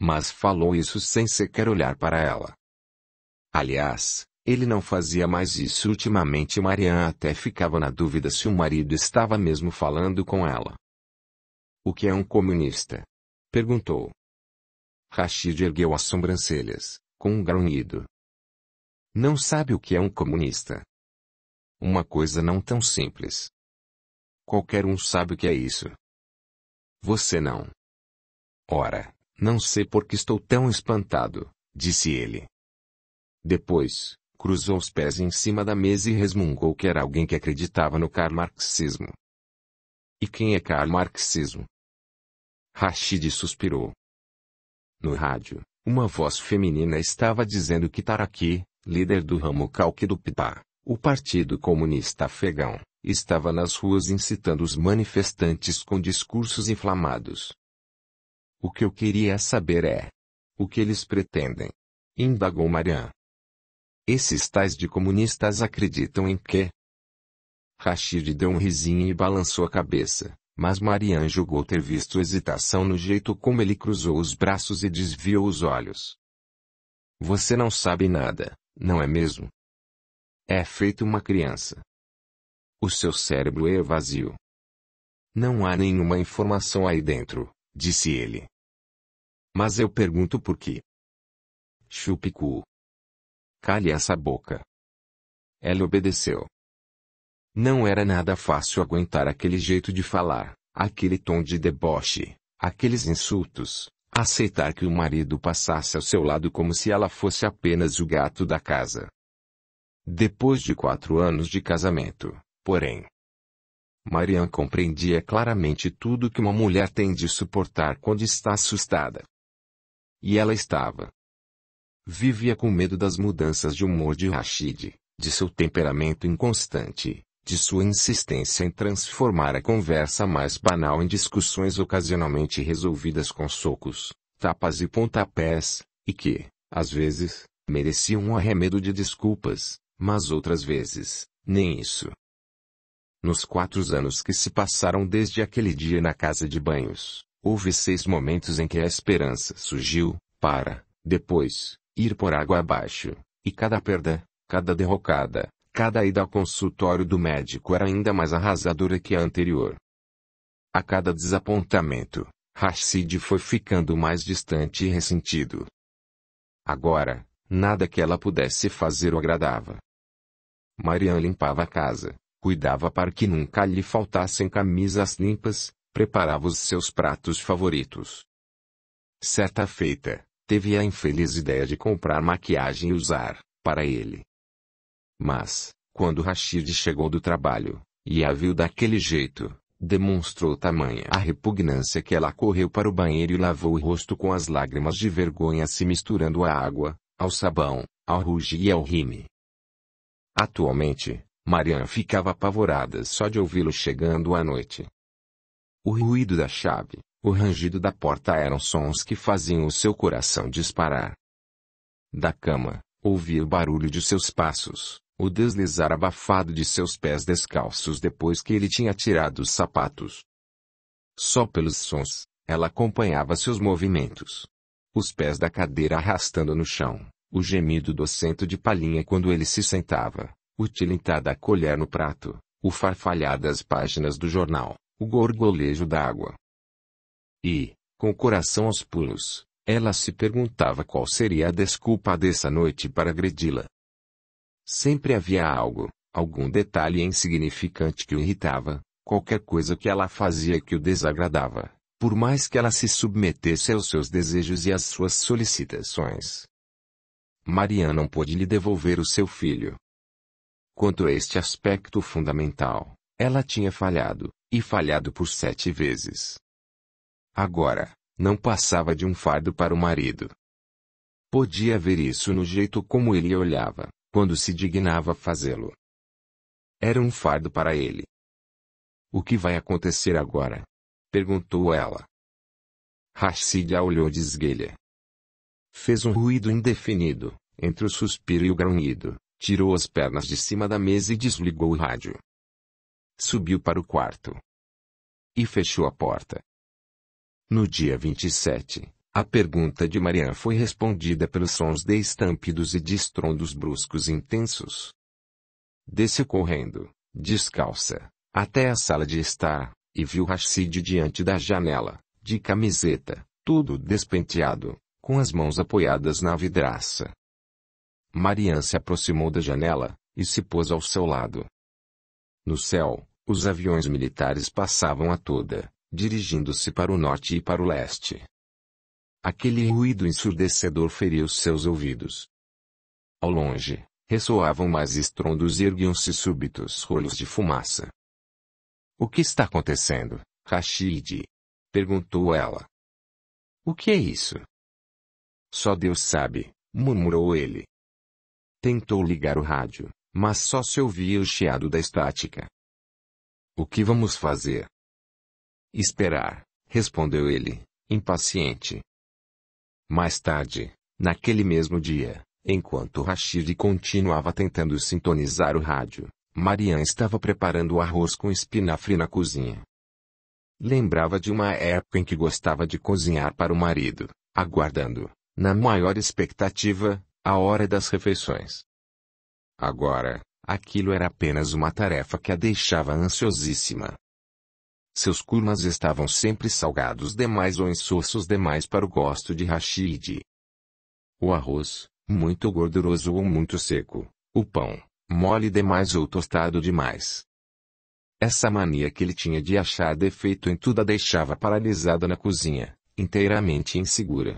[SPEAKER 1] Mas falou isso sem sequer olhar para ela. Aliás, ele não fazia mais isso ultimamente. Marianne até ficava na dúvida se o marido estava mesmo falando com ela. O que é um comunista? perguntou. Rashid ergueu as sobrancelhas, com um grunhido. Não sabe o que é um comunista? Uma coisa não tão simples. Qualquer um sabe o que é isso. Você não. Ora, não sei por que estou tão espantado, disse ele. Depois, cruzou os pés em cima da mesa e resmungou que era alguém que acreditava no carmarxismo. E quem é carmarxismo? Rashid suspirou. No rádio, uma voz feminina estava dizendo que Taraki, líder do ramo Kalk do PPA, o Partido Comunista Afegão, estava nas ruas incitando os manifestantes com discursos inflamados. O que eu queria saber é o que eles pretendem, indagou Marian. Esses tais de comunistas acreditam em quê? Rashid deu um risinho e balançou a cabeça, mas Marian julgou ter visto hesitação no jeito como ele cruzou os braços e desviou os olhos. Você não sabe nada, não é mesmo? É feito uma criança. O seu cérebro é vazio. Não há nenhuma informação aí dentro, disse ele. Mas eu pergunto por quê. Chupicu, Cale essa boca. Ela obedeceu. Não era nada fácil aguentar aquele jeito de falar, aquele tom de deboche, aqueles insultos, aceitar que o marido passasse ao seu lado como se ela fosse apenas o gato da casa. Depois de quatro anos de casamento, porém, Marian compreendia claramente tudo que uma mulher tem de suportar quando está assustada. E ela estava. Vivia com medo das mudanças de humor de Rashid, de seu temperamento inconstante, de sua insistência em transformar a conversa mais banal em discussões ocasionalmente resolvidas com socos, tapas e pontapés, e que, às vezes, mereciam um arremedo de desculpas, mas outras vezes, nem isso. Nos quatro anos que se passaram desde aquele dia na casa de banhos, houve seis momentos em que a esperança surgiu, para, depois, ir por água abaixo, e cada perda, cada derrocada, cada ida ao consultório do médico era ainda mais arrasadora que a anterior. A cada desapontamento, Rashid foi ficando mais distante e ressentido. Agora, nada que ela pudesse fazer o agradava. Marian limpava a casa, cuidava para que nunca lhe faltassem camisas limpas, preparava os seus pratos favoritos. Certa feita, teve a infeliz ideia de comprar maquiagem e usar, para ele. Mas, quando Rashid chegou do trabalho, e a viu daquele jeito, demonstrou tamanha a repugnância que ela correu para o banheiro e lavou o rosto com as lágrimas de vergonha se misturando à água, ao sabão, ao ruge e ao rime. Atualmente, Marian ficava apavorada só de ouvi-lo chegando à noite. O ruído da chave, o rangido da porta eram sons que faziam o seu coração disparar. Da cama, ouvia o barulho de seus passos, o deslizar abafado de seus pés descalços depois que ele tinha tirado os sapatos. Só pelos sons, ela acompanhava seus movimentos. Os pés da cadeira arrastando no chão, o gemido do assento de palhinha quando ele se sentava, o tilintar da colher no prato, o farfalhar das páginas do jornal, o gorgolejo da água, e, com o coração aos pulos, ela se perguntava qual seria a desculpa dessa noite para agredi-la. Sempre havia algo, algum detalhe insignificante que o irritava, qualquer coisa que ela fazia que o desagradava, por mais que ela se submetesse aos seus desejos e às suas solicitações. Maria não pôde lhe devolver o seu filho. Quanto a este aspecto fundamental, ela tinha falhado, e falhado por sete vezes. Agora, não passava de um fardo para o marido. Podia ver isso no jeito como ele olhava, quando se dignava fazê-lo. Era um fardo para ele. O que vai acontecer agora? perguntou ela. a olhou de esguelha. Fez um ruído indefinido, entre o suspiro e o grunhido, tirou as pernas de cima da mesa e desligou o rádio. Subiu para o quarto. E fechou a porta. No dia 27, a pergunta de Marian foi respondida pelos sons de estampidos e de estrondos bruscos intensos. Desceu correndo, descalça, até a sala de estar, e viu Rashid diante da janela, de camiseta, tudo despenteado, com as mãos apoiadas na vidraça. Marian se aproximou da janela, e se pôs ao seu lado. No céu, os aviões militares passavam a toda, dirigindo-se para o norte e para o leste. Aquele ruído ensurdecedor feriu seus ouvidos. Ao longe, ressoavam mais estrondos e erguiam-se súbitos rolos de fumaça. O que está acontecendo, Rashid? perguntou ela. O que é isso? Só Deus sabe, murmurou ele. Tentou ligar o rádio, mas só se ouvia o chiado da estática. O que vamos fazer? Esperar, respondeu ele, impaciente. Mais tarde, naquele mesmo dia, enquanto Rashid continuava tentando sintonizar o rádio, Marianne estava preparando o arroz com espinafre na cozinha. Lembrava de uma época em que gostava de cozinhar para o marido, aguardando, na maior expectativa, a hora das refeições. Agora, aquilo era apenas uma tarefa que a deixava ansiosíssima. Seus kurmas estavam sempre salgados demais ou insossos demais para o gosto de Rashid. O arroz, muito gorduroso ou muito seco, o pão, mole demais ou tostado demais. Essa mania que ele tinha de achar defeito em tudo a deixava paralisada na cozinha, inteiramente insegura.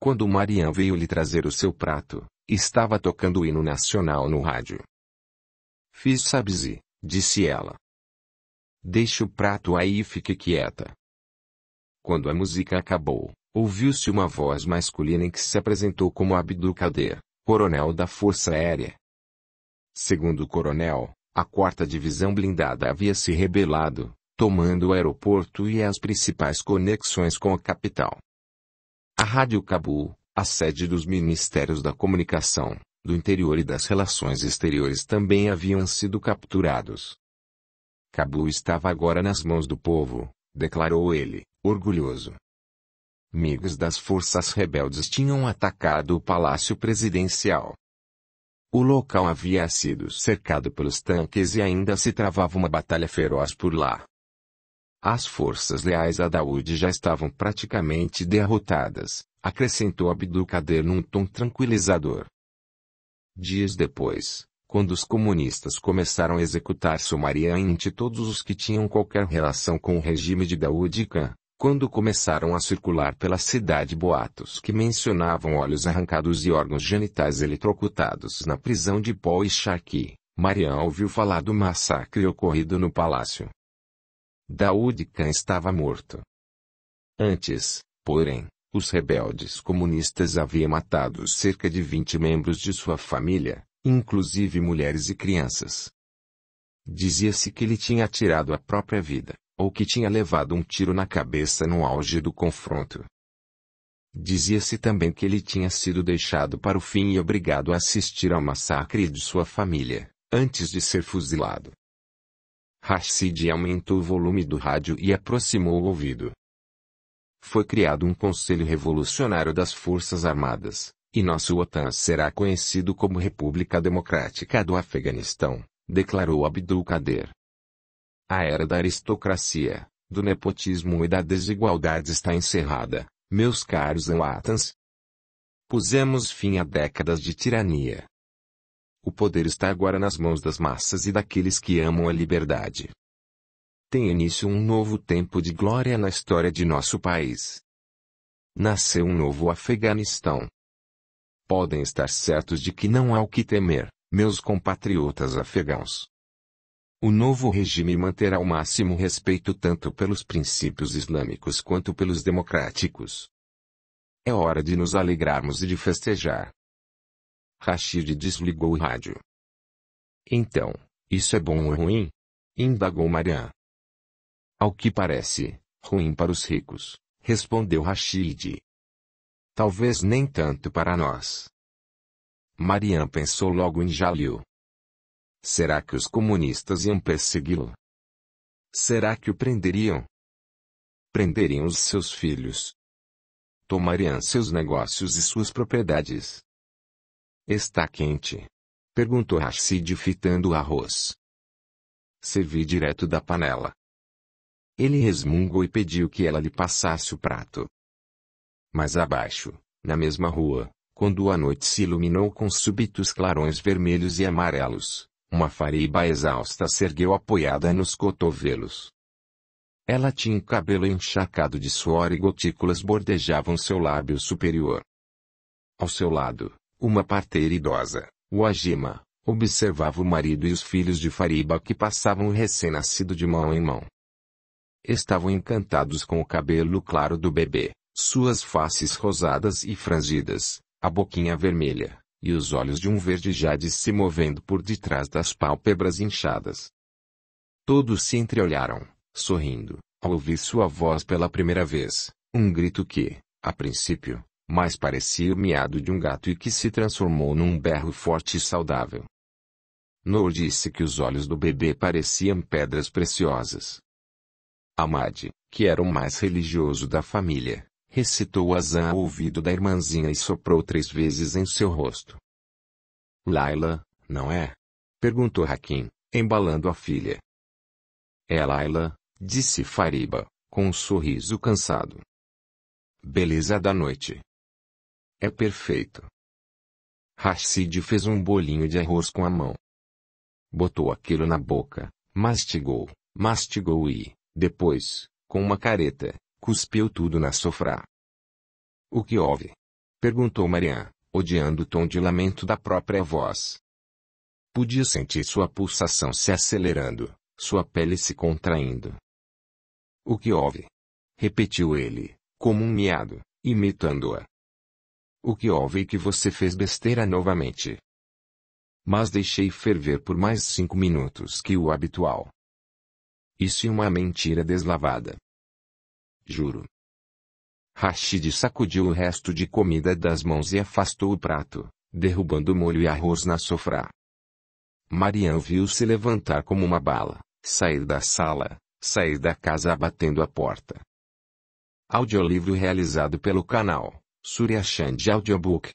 [SPEAKER 1] Quando Marian veio lhe trazer o seu prato, estava tocando o hino nacional no rádio. Fiz sabzi, disse ela. Deixe o prato aí e fique quieta. Quando a música acabou, ouviu-se uma voz masculina em que se apresentou como Abdul Kader, coronel da Força Aérea. Segundo o coronel, a quarta divisão blindada havia se rebelado, tomando o aeroporto e as principais conexões com a capital. A Rádio Cabul, a sede dos Ministérios da Comunicação, do Interior e das Relações Exteriores também haviam sido capturados. Cabu estava agora nas mãos do povo, declarou ele, orgulhoso. Migos das forças rebeldes tinham atacado o palácio presidencial. O local havia sido cercado pelos tanques e ainda se travava uma batalha feroz por lá. As forças leais a Daoud já estavam praticamente derrotadas, acrescentou Kader num tom tranquilizador. Dias depois, quando os comunistas começaram a executar sumariamente todos os que tinham qualquer relação com o regime de Daoud Khan, quando começaram a circular pela cidade boatos que mencionavam olhos arrancados e órgãos genitais eletrocutados na prisão de Paul e Sharkey, Marian ouviu falar do massacre ocorrido no palácio. Daoud Khan estava morto. Antes, porém, os rebeldes comunistas haviam matado cerca de 20 membros de sua família, inclusive mulheres e crianças. Dizia-se que ele tinha tirado a própria vida, ou que tinha levado um tiro na cabeça no auge do confronto. Dizia-se também que ele tinha sido deixado para o fim e obrigado a assistir ao massacre de sua família, antes de ser fuzilado. Rashid aumentou o volume do rádio e aproximou o ouvido. Foi criado um Conselho Revolucionário das Forças Armadas, e nosso OTAN será conhecido como República Democrática do Afeganistão, declarou Abdul Kader. A era da aristocracia, do nepotismo e da desigualdade está encerrada, meus caros Anwatans. Pusemos fim a décadas de tirania. O poder está agora nas mãos das massas e daqueles que amam a liberdade. Tem início um novo tempo de glória na história de nosso país. Nasceu um novo Afeganistão, podem estar certos de que não há o que temer, meus compatriotas afegãos. O novo regime manterá o máximo respeito tanto pelos princípios islâmicos quanto pelos democráticos. É hora de nos alegrarmos e de festejar. Rashid desligou o rádio. Então, isso é bom ou ruim? indagou Marian. Ao que parece, ruim para os ricos, respondeu Rashid. Talvez nem tanto para nós. Marian pensou logo em Jalil. Será que os comunistas iam persegui-lo? Será que o prenderiam? Prenderiam os seus filhos. Tomariam seus negócios e suas propriedades. Está quente? Perguntou Rashid fitando o arroz. Servi direto da panela. Ele resmungou e pediu que ela lhe passasse o prato. Mas abaixo, na mesma rua, quando a noite se iluminou com súbitos clarões vermelhos e amarelos, uma fariba exausta se ergueu apoiada nos cotovelos. Ela tinha o cabelo encharcado de suor e gotículas bordejavam seu lábio superior. Ao seu lado, uma parteira idosa, o Ajima, observava o marido e os filhos de Fariba que passavam o recém-nascido de mão em mão. Estavam encantados com o cabelo claro do bebê, suas faces rosadas e franzidas, a boquinha vermelha, e os olhos de um verde jade se movendo por detrás das pálpebras inchadas. Todos se entreolharam, sorrindo, ao ouvir sua voz pela primeira vez, um grito que, a princípio, mais parecia o miado de um gato e que se transformou num berro forte e saudável. Noor disse que os olhos do bebê pareciam pedras preciosas. Amad, que era o mais religioso da família, recitou Azan ao ouvido da irmãzinha e soprou três vezes em seu rosto. Laila, não é? perguntou Hakim, embalando a filha. É Laila, disse Fariba, com um sorriso cansado.
[SPEAKER 2] Beleza da noite. É perfeito.
[SPEAKER 1] Rashid fez um bolinho de arroz com a mão. Botou aquilo na boca, mastigou, mastigou e, depois, com uma careta, Cuspiu tudo na sofrá. O que houve? Perguntou Marian, odiando o tom de lamento da própria voz. Podia sentir sua pulsação se acelerando, sua pele se contraindo. O que houve? Repetiu ele, como um miado, imitando-a. O que houve é que você fez besteira novamente. Mas deixei ferver por mais cinco minutos que o habitual. Isso é uma mentira deslavada juro. Rashid sacudiu o resto de comida das mãos e afastou o prato, derrubando molho e arroz na sofrá. Marian viu se levantar como uma bala, sair da sala, sair da casa batendo a porta. Audiolivro realizado pelo canal Surya Chand Audiobook.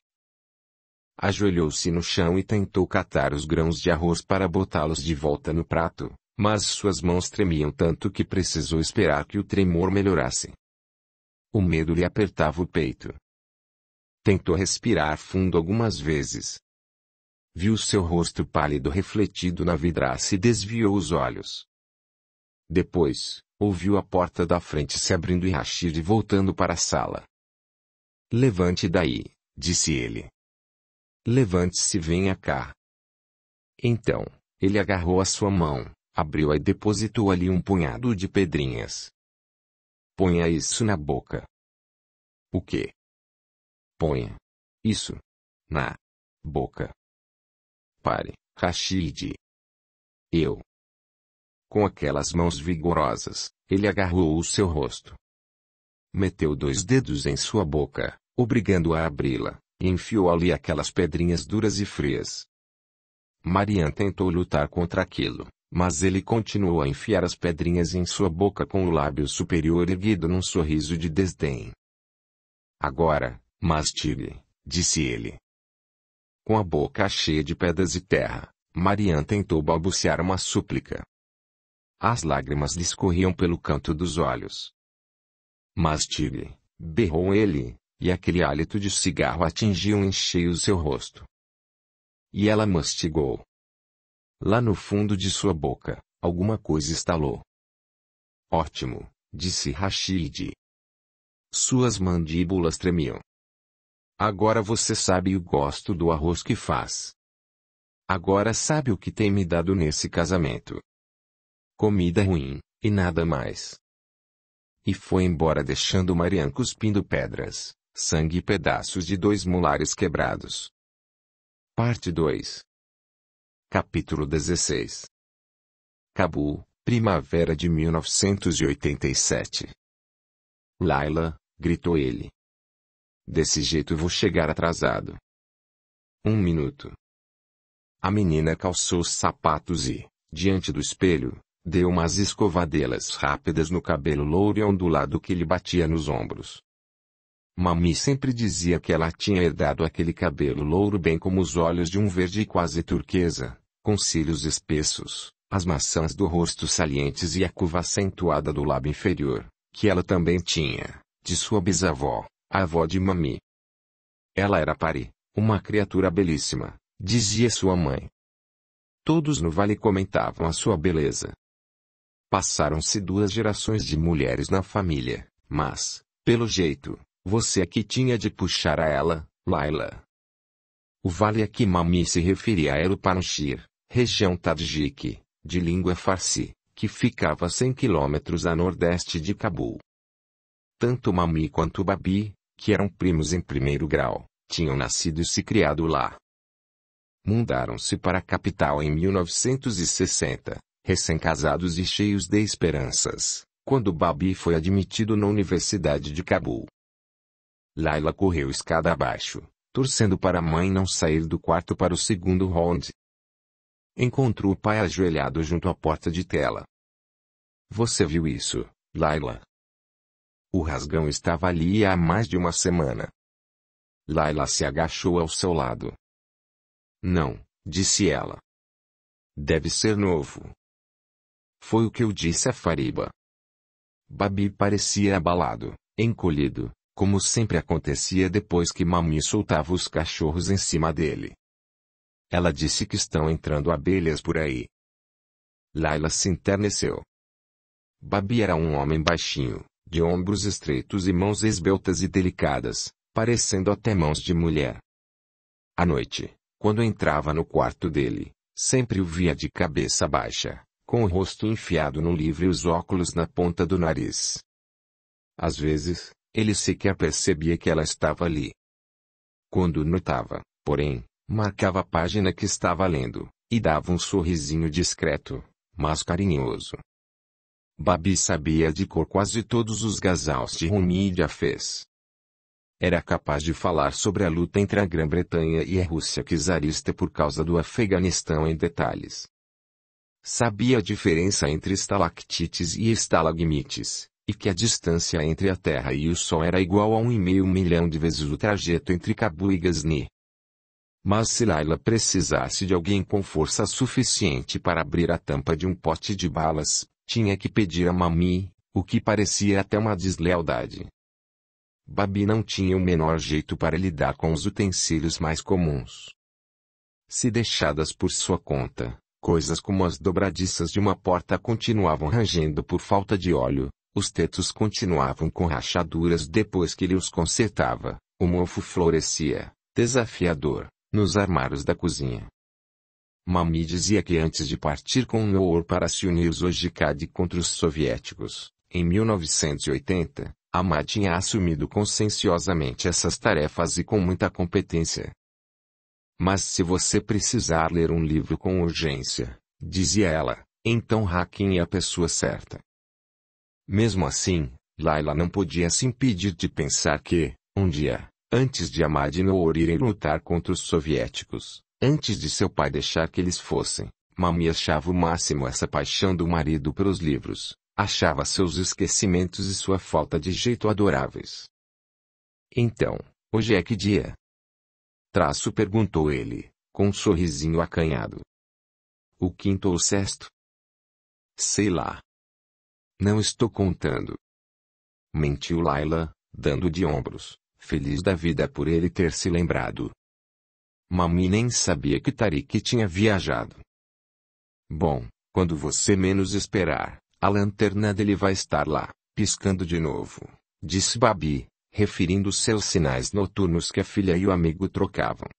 [SPEAKER 1] Ajoelhou-se no chão e tentou catar os grãos de arroz para botá-los de volta no prato, mas suas mãos tremiam tanto que precisou esperar que o tremor melhorasse. O medo lhe apertava o peito. Tentou respirar fundo algumas vezes. Viu seu rosto pálido refletido na vidraça e desviou os olhos. Depois, ouviu a porta da frente se abrindo e rachir e voltando para a sala. Levante daí, disse ele. Levante-se e venha cá. Então, ele agarrou a sua mão, abriu-a e depositou ali um punhado de pedrinhas. Ponha isso na boca.
[SPEAKER 2] O quê? Ponha. Isso. Na. Boca. Pare, Rashid. Eu.
[SPEAKER 1] Com aquelas mãos vigorosas, ele agarrou o seu rosto. Meteu dois dedos em sua boca, obrigando-a a, a abri-la, e enfiou ali aquelas pedrinhas duras e frias. Marian tentou lutar contra aquilo, mas ele continuou a enfiar as pedrinhas em sua boca com o lábio superior erguido num sorriso de desdém. Agora, mastigue, disse ele. Com a boca cheia de pedras e terra, Marian tentou balbuciar uma súplica. As lágrimas lhe escorriam pelo canto dos olhos. Mastigue, berrou ele, e aquele hálito de cigarro atingiu em cheio seu rosto. E ela mastigou. Lá no fundo de sua boca, alguma coisa estalou. Ótimo, disse Rashid. Suas mandíbulas tremiam. Agora você sabe o gosto do arroz que faz. Agora sabe o que tem me dado nesse casamento. Comida ruim, e nada mais. E foi embora deixando Marian cuspindo pedras, sangue e pedaços de dois molares quebrados. Parte 2 Capítulo 16 Cabul, primavera de 1987. Laila, gritou ele. Desse jeito vou chegar atrasado. Um minuto. A menina calçou os sapatos e, diante do espelho, deu umas escovadelas rápidas no cabelo louro e ondulado que lhe batia nos ombros. Mami sempre dizia que ela tinha herdado aquele cabelo louro bem como os olhos de um verde quase turquesa, com cílios espessos, as maçãs do rosto salientes e a curva acentuada do lábio inferior, que ela também tinha, de sua bisavó, a avó de Mami. Ela era pari, uma criatura belíssima, dizia sua mãe. Todos no vale comentavam a sua beleza. Passaram-se duas gerações de mulheres na família, mas, pelo jeito, você é que tinha de puxar a ela, Laila. O vale a que Mami se referia era o Panjir, região Tadjik, de língua farsi, que ficava a 100 quilômetros a nordeste de Cabul. Tanto Mami quanto Babi, que eram primos em primeiro grau, tinham nascido e se criado lá. Mudaram-se para a capital em 1960, recém-casados e cheios de esperanças, quando Babi foi admitido na Universidade de Cabul. Laila correu escada abaixo, torcendo para a mãe não sair do quarto para o segundo round. Encontrou o pai ajoelhado junto à porta de tela. Você viu isso, Laila? O rasgão estava ali há mais de uma semana. Laila se agachou ao seu lado.
[SPEAKER 2] Não, disse ela. Deve ser novo.
[SPEAKER 1] Foi o que eu disse a Fariba. Babi parecia abalado, encolhido, como sempre acontecia depois que Mami soltava os cachorros em cima dele. Ela disse que estão entrando abelhas por aí. Laila se enterneceu. Babi era um homem baixinho, de ombros estreitos e mãos esbeltas e delicadas, parecendo até mãos de mulher. À noite, quando entrava no quarto dele, sempre o via de cabeça baixa, com o rosto enfiado no livro e os óculos na ponta do nariz. Às vezes, ele sequer percebia que ela estava ali. Quando notava, porém, marcava a página que estava lendo, e dava um sorrisinho discreto, mas carinhoso. Babi sabia de cor quase todos os gazaus de Rumídia fez. Era capaz de falar sobre a luta entre a Grã-Bretanha e a Rússia czarista por causa do Afeganistão em detalhes. Sabia a diferença entre estalactites e estalagmites, e que a distância entre a Terra e o Sol era igual a um e meio milhão de vezes o trajeto entre Cabu e Gasni. Mas se Laila precisasse de alguém com força suficiente para abrir a tampa de um pote de balas, tinha que pedir a Mami, o que parecia até uma deslealdade. Babi não tinha o menor jeito para lidar com os utensílios mais comuns. Se deixadas por sua conta, coisas como as dobradiças de uma porta continuavam rangendo por falta de óleo, os tetos continuavam com rachaduras depois que ele os consertava. O mofo florescia, desafiador, nos armários da cozinha. Mami dizia que antes de partir com Noor para se unir os Ojikad contra os soviéticos, em 1980, Amar tinha assumido conscienciosamente essas tarefas e com muita competência. Mas se você precisar ler um livro com urgência, dizia ela, então Hakim é a pessoa certa. Mesmo assim, Laila não podia se impedir de pensar que, um dia, antes de Amadino ou irem lutar contra os soviéticos, antes de seu pai deixar que eles fossem, Mami achava o máximo essa paixão do marido pelos livros, achava seus esquecimentos e sua falta de jeito adoráveis. Então, hoje é que dia? Traço perguntou ele,
[SPEAKER 2] com um sorrisinho acanhado. O quinto ou sexto?
[SPEAKER 1] Sei lá. Não estou contando. Mentiu Laila, dando de ombros, feliz da vida por ele ter se lembrado. Mami nem sabia que Tarik tinha viajado. Bom, quando você menos esperar, a lanterna dele vai estar lá, piscando de novo, disse Babi, referindo-se aos sinais noturnos que a filha e o amigo trocavam.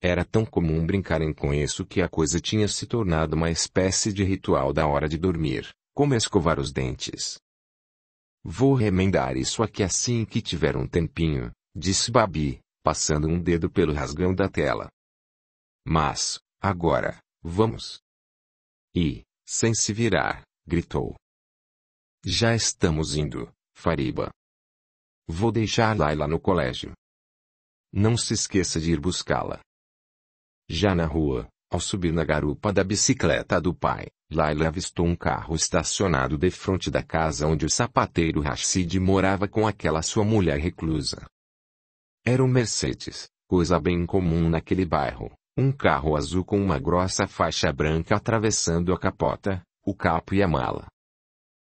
[SPEAKER 1] Era tão comum brincarem com isso que a coisa tinha se tornado uma espécie de ritual da hora de dormir como escovar os dentes. Vou remendar isso aqui assim que tiver um tempinho, disse Babi, passando um dedo pelo rasgão da tela. Mas, agora, vamos. E, sem se
[SPEAKER 2] virar, gritou. Já estamos indo, Fariba.
[SPEAKER 1] Vou deixar Laila no colégio. Não se esqueça de ir buscá-la. Já na rua, ao subir na garupa da bicicleta do pai, Laila avistou um carro estacionado defronte da casa onde o sapateiro Rashid morava com aquela sua mulher reclusa. Era um Mercedes, coisa bem comum naquele bairro, um carro azul com uma grossa faixa branca atravessando a capota, o capo e a mala.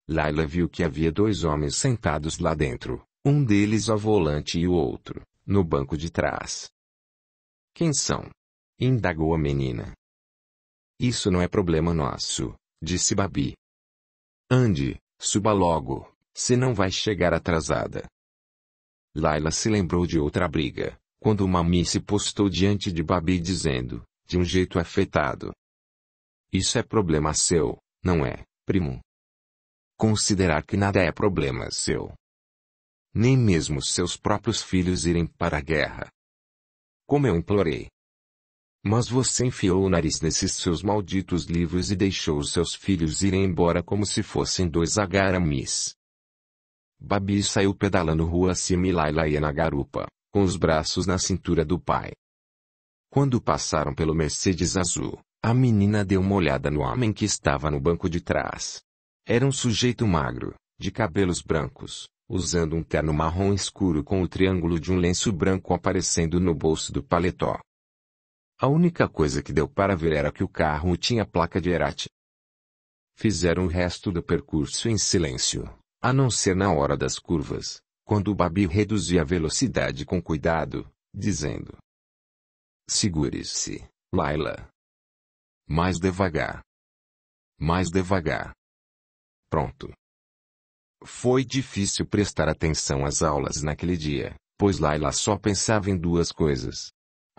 [SPEAKER 1] Laila viu que havia dois homens sentados lá dentro, um deles ao volante e o outro, no banco de trás. Quem são? indagou a menina. Isso não é problema nosso, disse Babi. Ande, suba logo, senão vai chegar atrasada. Laila se lembrou de outra briga, quando Mami se postou diante de Babi dizendo, de um jeito afetado. Isso é problema seu, não é, primo? Considerar que nada é problema seu. Nem mesmo seus próprios filhos irem para a guerra. Como eu implorei, mas você enfiou o nariz nesses seus malditos livros e deixou os seus filhos irem embora como se fossem dois agaramis. Babi saiu pedalando rua acima e Laila ia na garupa, com os braços na cintura do pai. Quando passaram pelo Mercedes azul, a menina deu uma olhada no homem que estava no banco de trás. Era um sujeito magro, de cabelos brancos, usando um terno marrom escuro com o triângulo de um lenço branco aparecendo no bolso do paletó. A única coisa que deu para ver era que o carro tinha placa de Herate. Fizeram o resto do percurso em silêncio, a não ser na hora das curvas, quando o Babi reduzia a velocidade com cuidado, dizendo: Segure-se, Laila. Mais devagar. Mais devagar. Pronto. Foi difícil prestar atenção às aulas naquele dia, pois Laila só pensava em duas coisas: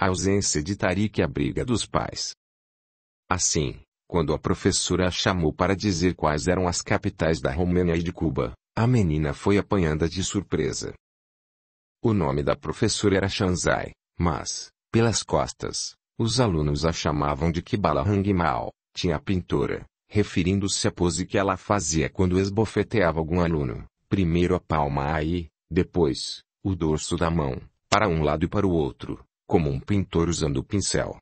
[SPEAKER 1] a ausência de Tariq e a briga dos pais. Assim, quando a professora a chamou para dizer quais eram as capitais da Romênia e de Cuba, a menina foi apanhada de surpresa. O nome da professora era Shanzai, mas, pelas costas, os alunos a chamavam de Kibala Hangmal, tinha a pintora, referindo-se à pose que ela fazia quando esbofeteava algum aluno, primeiro a palma aí, depois, o dorso da mão, para um lado e para o outro, como um pintor usando o pincel.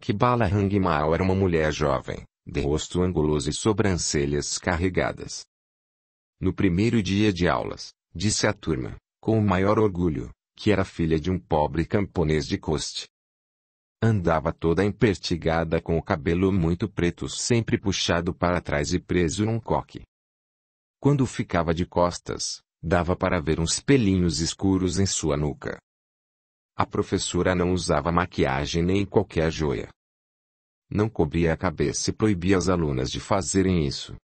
[SPEAKER 1] Kibala Hangmal era uma mulher jovem, de rosto anguloso e sobrancelhas carregadas. No primeiro dia de aulas, disse à turma, com o maior orgulho, que era filha de um pobre camponês de Coste. Andava toda empertigada com o cabelo muito preto sempre puxado para trás e preso num coque. Quando ficava de costas, dava para ver uns pelinhos escuros em sua nuca. A professora não usava maquiagem nem qualquer joia. Não cobria a cabeça e proibia as alunas de fazerem isso.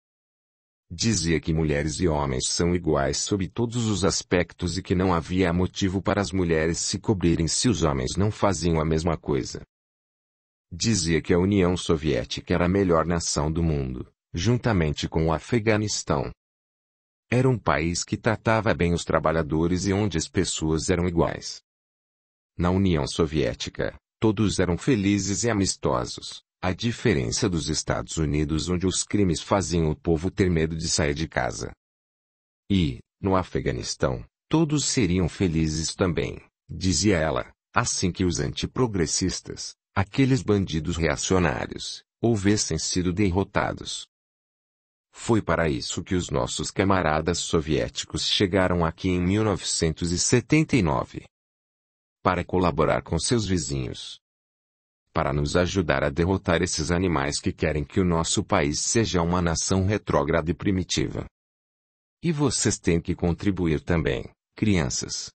[SPEAKER 1] Dizia que mulheres e homens são iguais sob todos os aspectos e que não havia motivo para as mulheres se cobrirem se os homens não faziam a mesma coisa. Dizia que a União Soviética era a melhor nação do mundo, juntamente com o Afeganistão. Era um país que tratava bem os trabalhadores e onde as pessoas eram iguais. Na União Soviética, todos eram felizes e amistosos, à diferença dos Estados Unidos onde os crimes faziam o povo ter medo de sair de casa. E, no Afeganistão, todos seriam felizes também, dizia ela, assim que os antiprogressistas, aqueles bandidos reacionários, houvessem sido derrotados. Foi para isso que os nossos camaradas soviéticos chegaram aqui em 1979 para colaborar com seus vizinhos. Para nos ajudar a derrotar esses animais que querem que o nosso país seja uma nação retrógrada e primitiva. E vocês têm que contribuir também, crianças.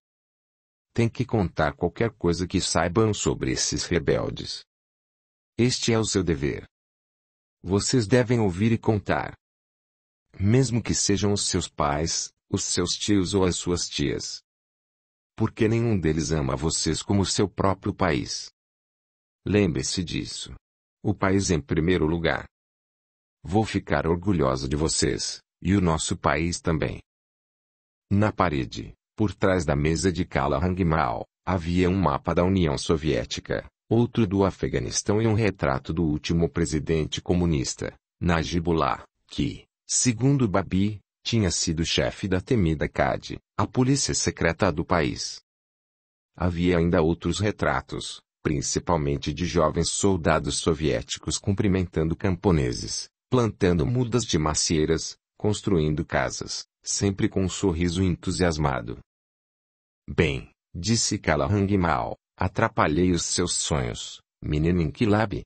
[SPEAKER 1] Tem que contar qualquer coisa que saibam sobre esses rebeldes. Este é o seu dever. Vocês devem ouvir e contar. Mesmo que sejam os seus pais, os seus tios ou as suas tias porque nenhum deles ama vocês como seu próprio país. Lembre-se disso. O país em primeiro lugar. Vou ficar orgulhosa de vocês, e o nosso país também. Na parede, por trás da mesa de Kala Hangmal, havia um mapa da União Soviética, outro do Afeganistão e um retrato do último presidente comunista, Najibullah, que, segundo Babi, tinha sido chefe da temida CAD, a polícia secreta do país. Havia ainda outros retratos, principalmente de jovens soldados soviéticos cumprimentando camponeses, plantando mudas de macieiras, construindo casas, sempre com um sorriso entusiasmado. Bem, disse Kalahang Mao, atrapalhei os seus sonhos, menino Inquilab.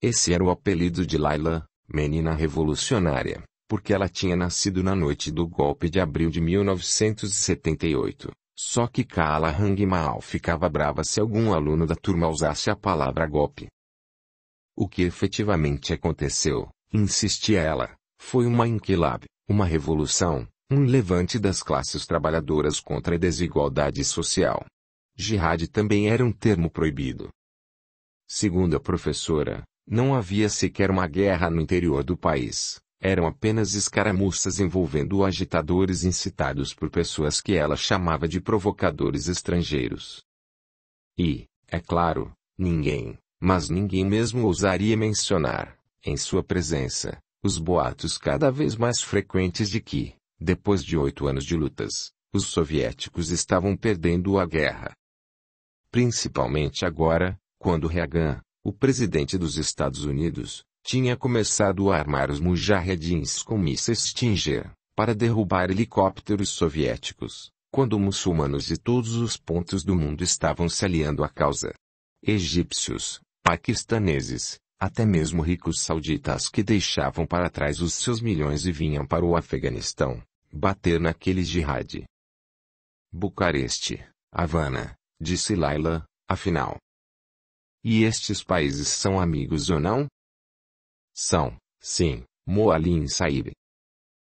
[SPEAKER 1] Esse era o apelido de Laila, menina revolucionária porque ela tinha nascido na noite do golpe de abril de 1978. Só que Kala Hangmal ficava brava se algum aluno da turma usasse a palavra golpe. O que efetivamente aconteceu, insistia ela, foi uma inquilab, uma revolução, um levante das classes trabalhadoras contra a desigualdade social. Jihad também era um termo proibido. Segundo a professora, não havia sequer uma guerra no interior do país, eram apenas escaramuças envolvendo agitadores incitados por pessoas que ela chamava de provocadores estrangeiros. E, é claro, ninguém, mas ninguém mesmo ousaria mencionar, em sua presença, os boatos cada vez mais frequentes de que, depois de oito anos de lutas, os soviéticos estavam perdendo a guerra. Principalmente agora, quando Reagan, o presidente dos Estados Unidos, tinha começado a armar os mujahedins com mísseis Stinger, para derrubar helicópteros soviéticos, quando muçulmanos de todos os pontos do mundo estavam se aliando à causa. Egípcios, paquistaneses, até mesmo ricos sauditas que deixavam para trás os seus milhões e vinham para o Afeganistão, bater naquele jihad. Bucareste, Havana, disse Laila, afinal. E estes países são amigos ou não? São, sim, Moalim Saib.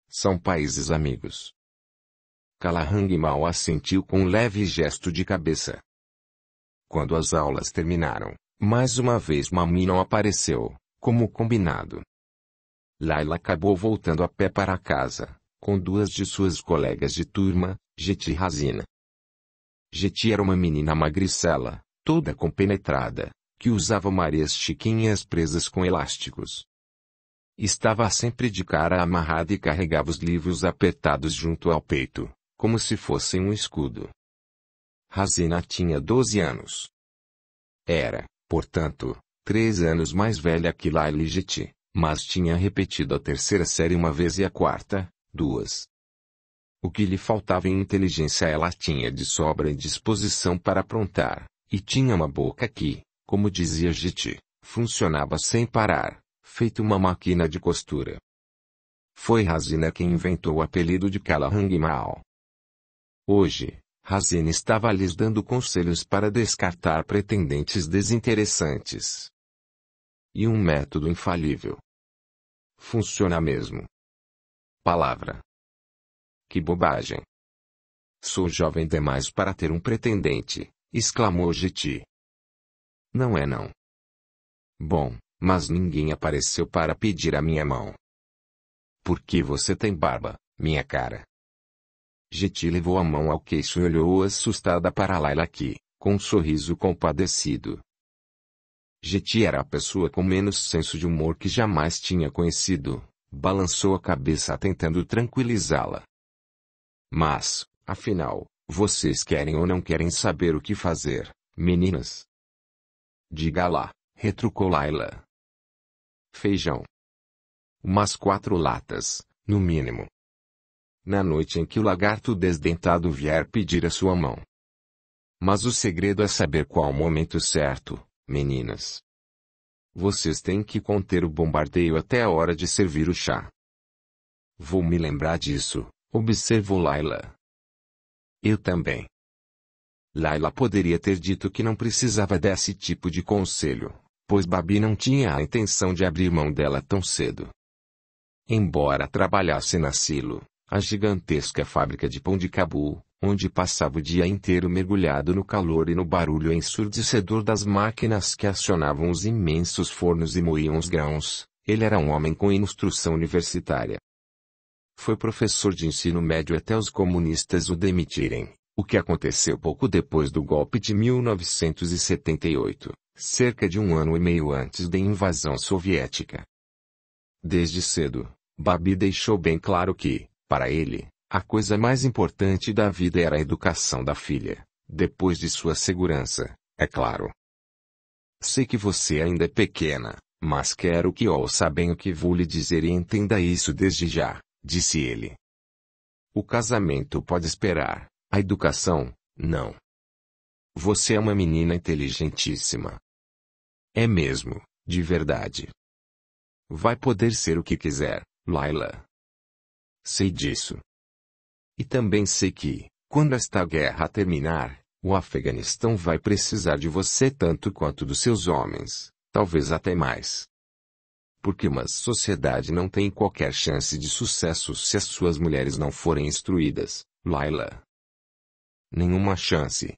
[SPEAKER 1] São países amigos. Kalahang mal assentiu com um leve gesto de cabeça. Quando as aulas terminaram, mais uma vez Mami não apareceu, como combinado. Laila acabou voltando a pé para casa, com duas de suas colegas de turma, Jeti e Razina. Jeti era uma menina magricela, toda compenetrada, que usava marias chiquinhas presas com elásticos. Estava sempre de cara amarrada e carregava os livros apertados junto ao peito, como se fossem um escudo. Razina tinha 12 anos. Era, portanto, três anos mais velha que Lailijit, mas tinha repetido a terceira série uma vez e a quarta, duas. O que lhe faltava em inteligência ela tinha de sobra e disposição para aprontar, e tinha uma boca que, como dizia Jiti, funcionava sem parar feito uma máquina de costura. Foi Razina quem inventou o apelido de Kalahang Mal. Hoje, Razina estava lhes dando conselhos para descartar pretendentes desinteressantes. E um método infalível. Funciona
[SPEAKER 2] mesmo. Palavra. Que bobagem. Sou
[SPEAKER 1] jovem demais para ter um pretendente, exclamou Jiti. Não é não. Bom, mas ninguém apareceu para pedir a minha mão. Por que você tem barba, minha cara? Getty levou a mão ao queixo e olhou assustada para Laila que, com um sorriso compadecido. Getty era a pessoa com menos senso de humor que jamais tinha conhecido, balançou a cabeça tentando tranquilizá-la. Mas, afinal, vocês querem ou não querem saber o que fazer, meninas? Diga lá, retrucou Laila feijão. Umas quatro latas, no mínimo. Na noite em que o lagarto desdentado vier pedir a sua mão. Mas o segredo é saber qual o momento certo, meninas. Vocês têm que conter o bombardeio até a hora de servir o chá. Vou me lembrar disso, observou Laila. Eu também. Laila poderia ter dito que não precisava desse tipo de conselho, pois Babi não tinha a intenção de abrir mão dela tão cedo. Embora trabalhasse na Silo, a gigantesca fábrica de pão de cabu, onde passava o dia inteiro mergulhado no calor e no barulho ensurdecedor das máquinas que acionavam os imensos fornos e moíam os grãos, ele era um homem com instrução universitária. Foi professor de ensino médio até os comunistas o demitirem, o que aconteceu pouco depois do golpe de 1978 cerca de um ano e meio antes da invasão soviética. Desde cedo, Babi deixou bem claro que, para ele, a coisa mais importante da vida era a educação da filha, depois de sua segurança, é claro. Sei que você ainda é pequena, mas quero que ouça bem o que vou lhe dizer e entenda isso desde já, disse ele. O casamento pode esperar, a educação, não. Você é uma menina inteligentíssima, é mesmo, de verdade. Vai poder ser o que quiser, Laila. Sei disso. E também sei que, quando esta guerra terminar, o Afeganistão vai precisar de você tanto quanto dos seus homens, talvez até mais. Porque uma sociedade não tem qualquer chance de sucesso se as suas mulheres não forem instruídas, Laila. Nenhuma chance.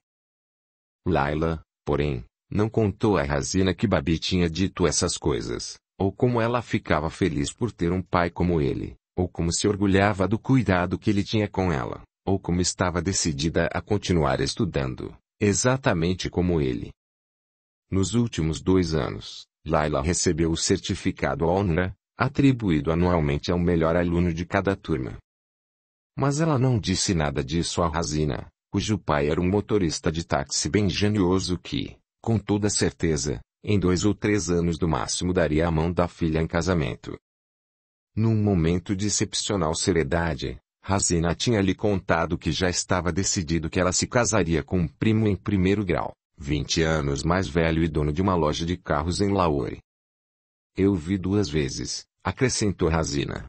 [SPEAKER 1] Laila, porém, não contou a Razina que Babi tinha dito essas coisas, ou como ela ficava feliz por ter um pai como ele, ou como se orgulhava do cuidado que ele tinha com ela, ou como estava decidida a continuar estudando, exatamente como ele. Nos últimos dois anos, Laila recebeu o certificado ONRA, atribuído anualmente ao melhor aluno de cada turma. Mas ela não disse nada disso a Razina, cujo pai era um motorista de táxi bem genioso que, com toda certeza, em dois ou três anos do máximo daria a mão da filha em casamento. Num momento de excepcional seriedade, Razina tinha lhe contado que já estava decidido que ela se casaria com um primo em primeiro grau, 20 anos mais velho e dono de uma loja de carros em Lahore. Eu vi duas vezes, acrescentou Razina.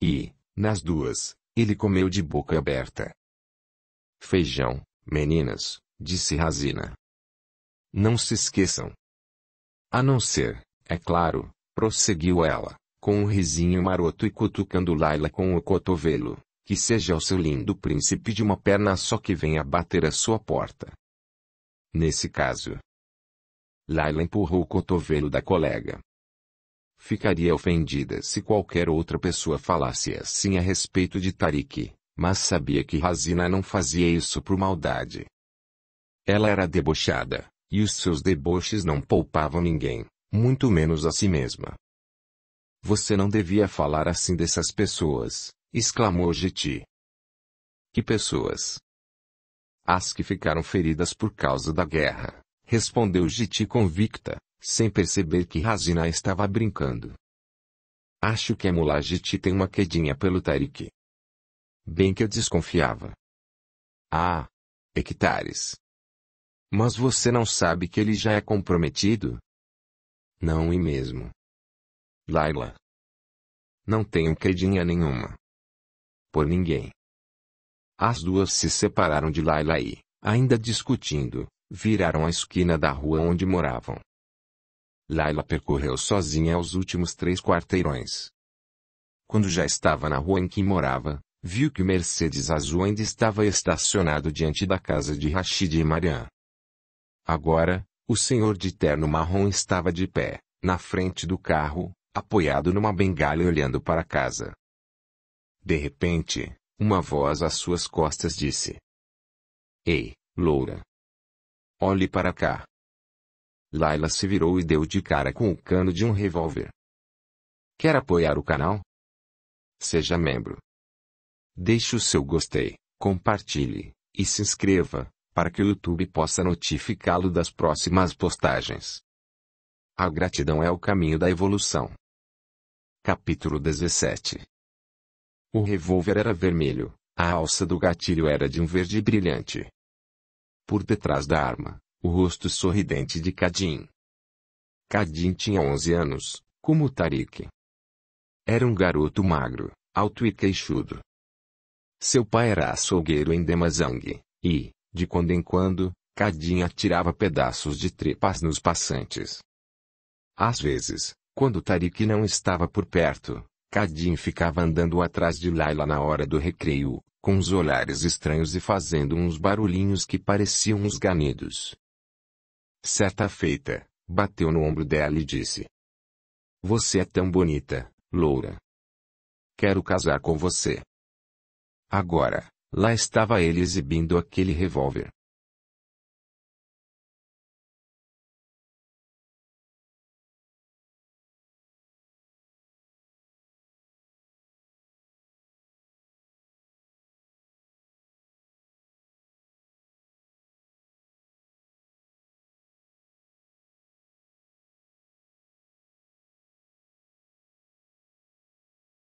[SPEAKER 1] E, nas duas, ele comeu de boca aberta. Feijão, meninas, disse Razina. Não se esqueçam. A não ser, é claro, prosseguiu ela, com um risinho maroto e cutucando Laila com o cotovelo, que seja o seu lindo príncipe de uma perna só que venha bater à sua porta. Nesse caso. Laila empurrou o cotovelo da colega. Ficaria ofendida se qualquer outra pessoa falasse assim a respeito de Tariq, mas sabia que Razina não fazia isso por maldade. Ela era debochada, e os seus deboches não poupavam ninguém, muito menos a si mesma. Você não devia falar assim dessas pessoas, exclamou Giti. Que pessoas? As que ficaram feridas por causa da guerra, respondeu Giti convicta, sem perceber que Razina estava brincando. Acho que a Mulagiti tem uma quedinha pelo Tarik. Bem que eu desconfiava. Ah! Hectares. Mas você não sabe que ele já é comprometido?
[SPEAKER 2] Não e mesmo. Laila. Não
[SPEAKER 1] tenho quedinha nenhuma. Por ninguém. As duas se separaram de Laila e, ainda discutindo, viraram a esquina da rua onde moravam. Laila percorreu sozinha os últimos três quarteirões. Quando já estava na rua em que morava, viu que o Mercedes azul ainda estava estacionado diante da casa de Rachid e Marian. Agora, o senhor de terno marrom estava de pé, na frente do carro, apoiado numa bengala e olhando para casa. De repente, uma voz às suas costas disse:
[SPEAKER 2] Ei, loura! Olhe para cá! Laila
[SPEAKER 1] se virou e deu de cara com o cano de um revólver. Quer apoiar o canal? Seja membro. Deixe o seu gostei, compartilhe e se inscreva para que o YouTube possa notificá-lo das próximas postagens. A gratidão é o caminho da evolução. Capítulo 17 O revólver era vermelho, a alça do gatilho era de um verde brilhante. Por detrás da arma, o rosto sorridente de Cadin. Cadin tinha 11 anos, como Tariq. Era um garoto magro, alto e queixudo. Seu pai era açougueiro em Demazang, e, de quando em quando, Cadinha tirava pedaços de tripas nos passantes. Às vezes, quando Tariq não estava por perto, Cadinho ficava andando atrás de Laila na hora do recreio, com os olhares estranhos e fazendo uns barulhinhos que pareciam uns ganidos. Certa feita, bateu no ombro dela e disse: Você é tão bonita, loura. Quero casar com você. Agora, Lá estava ele exibindo
[SPEAKER 2] aquele revólver.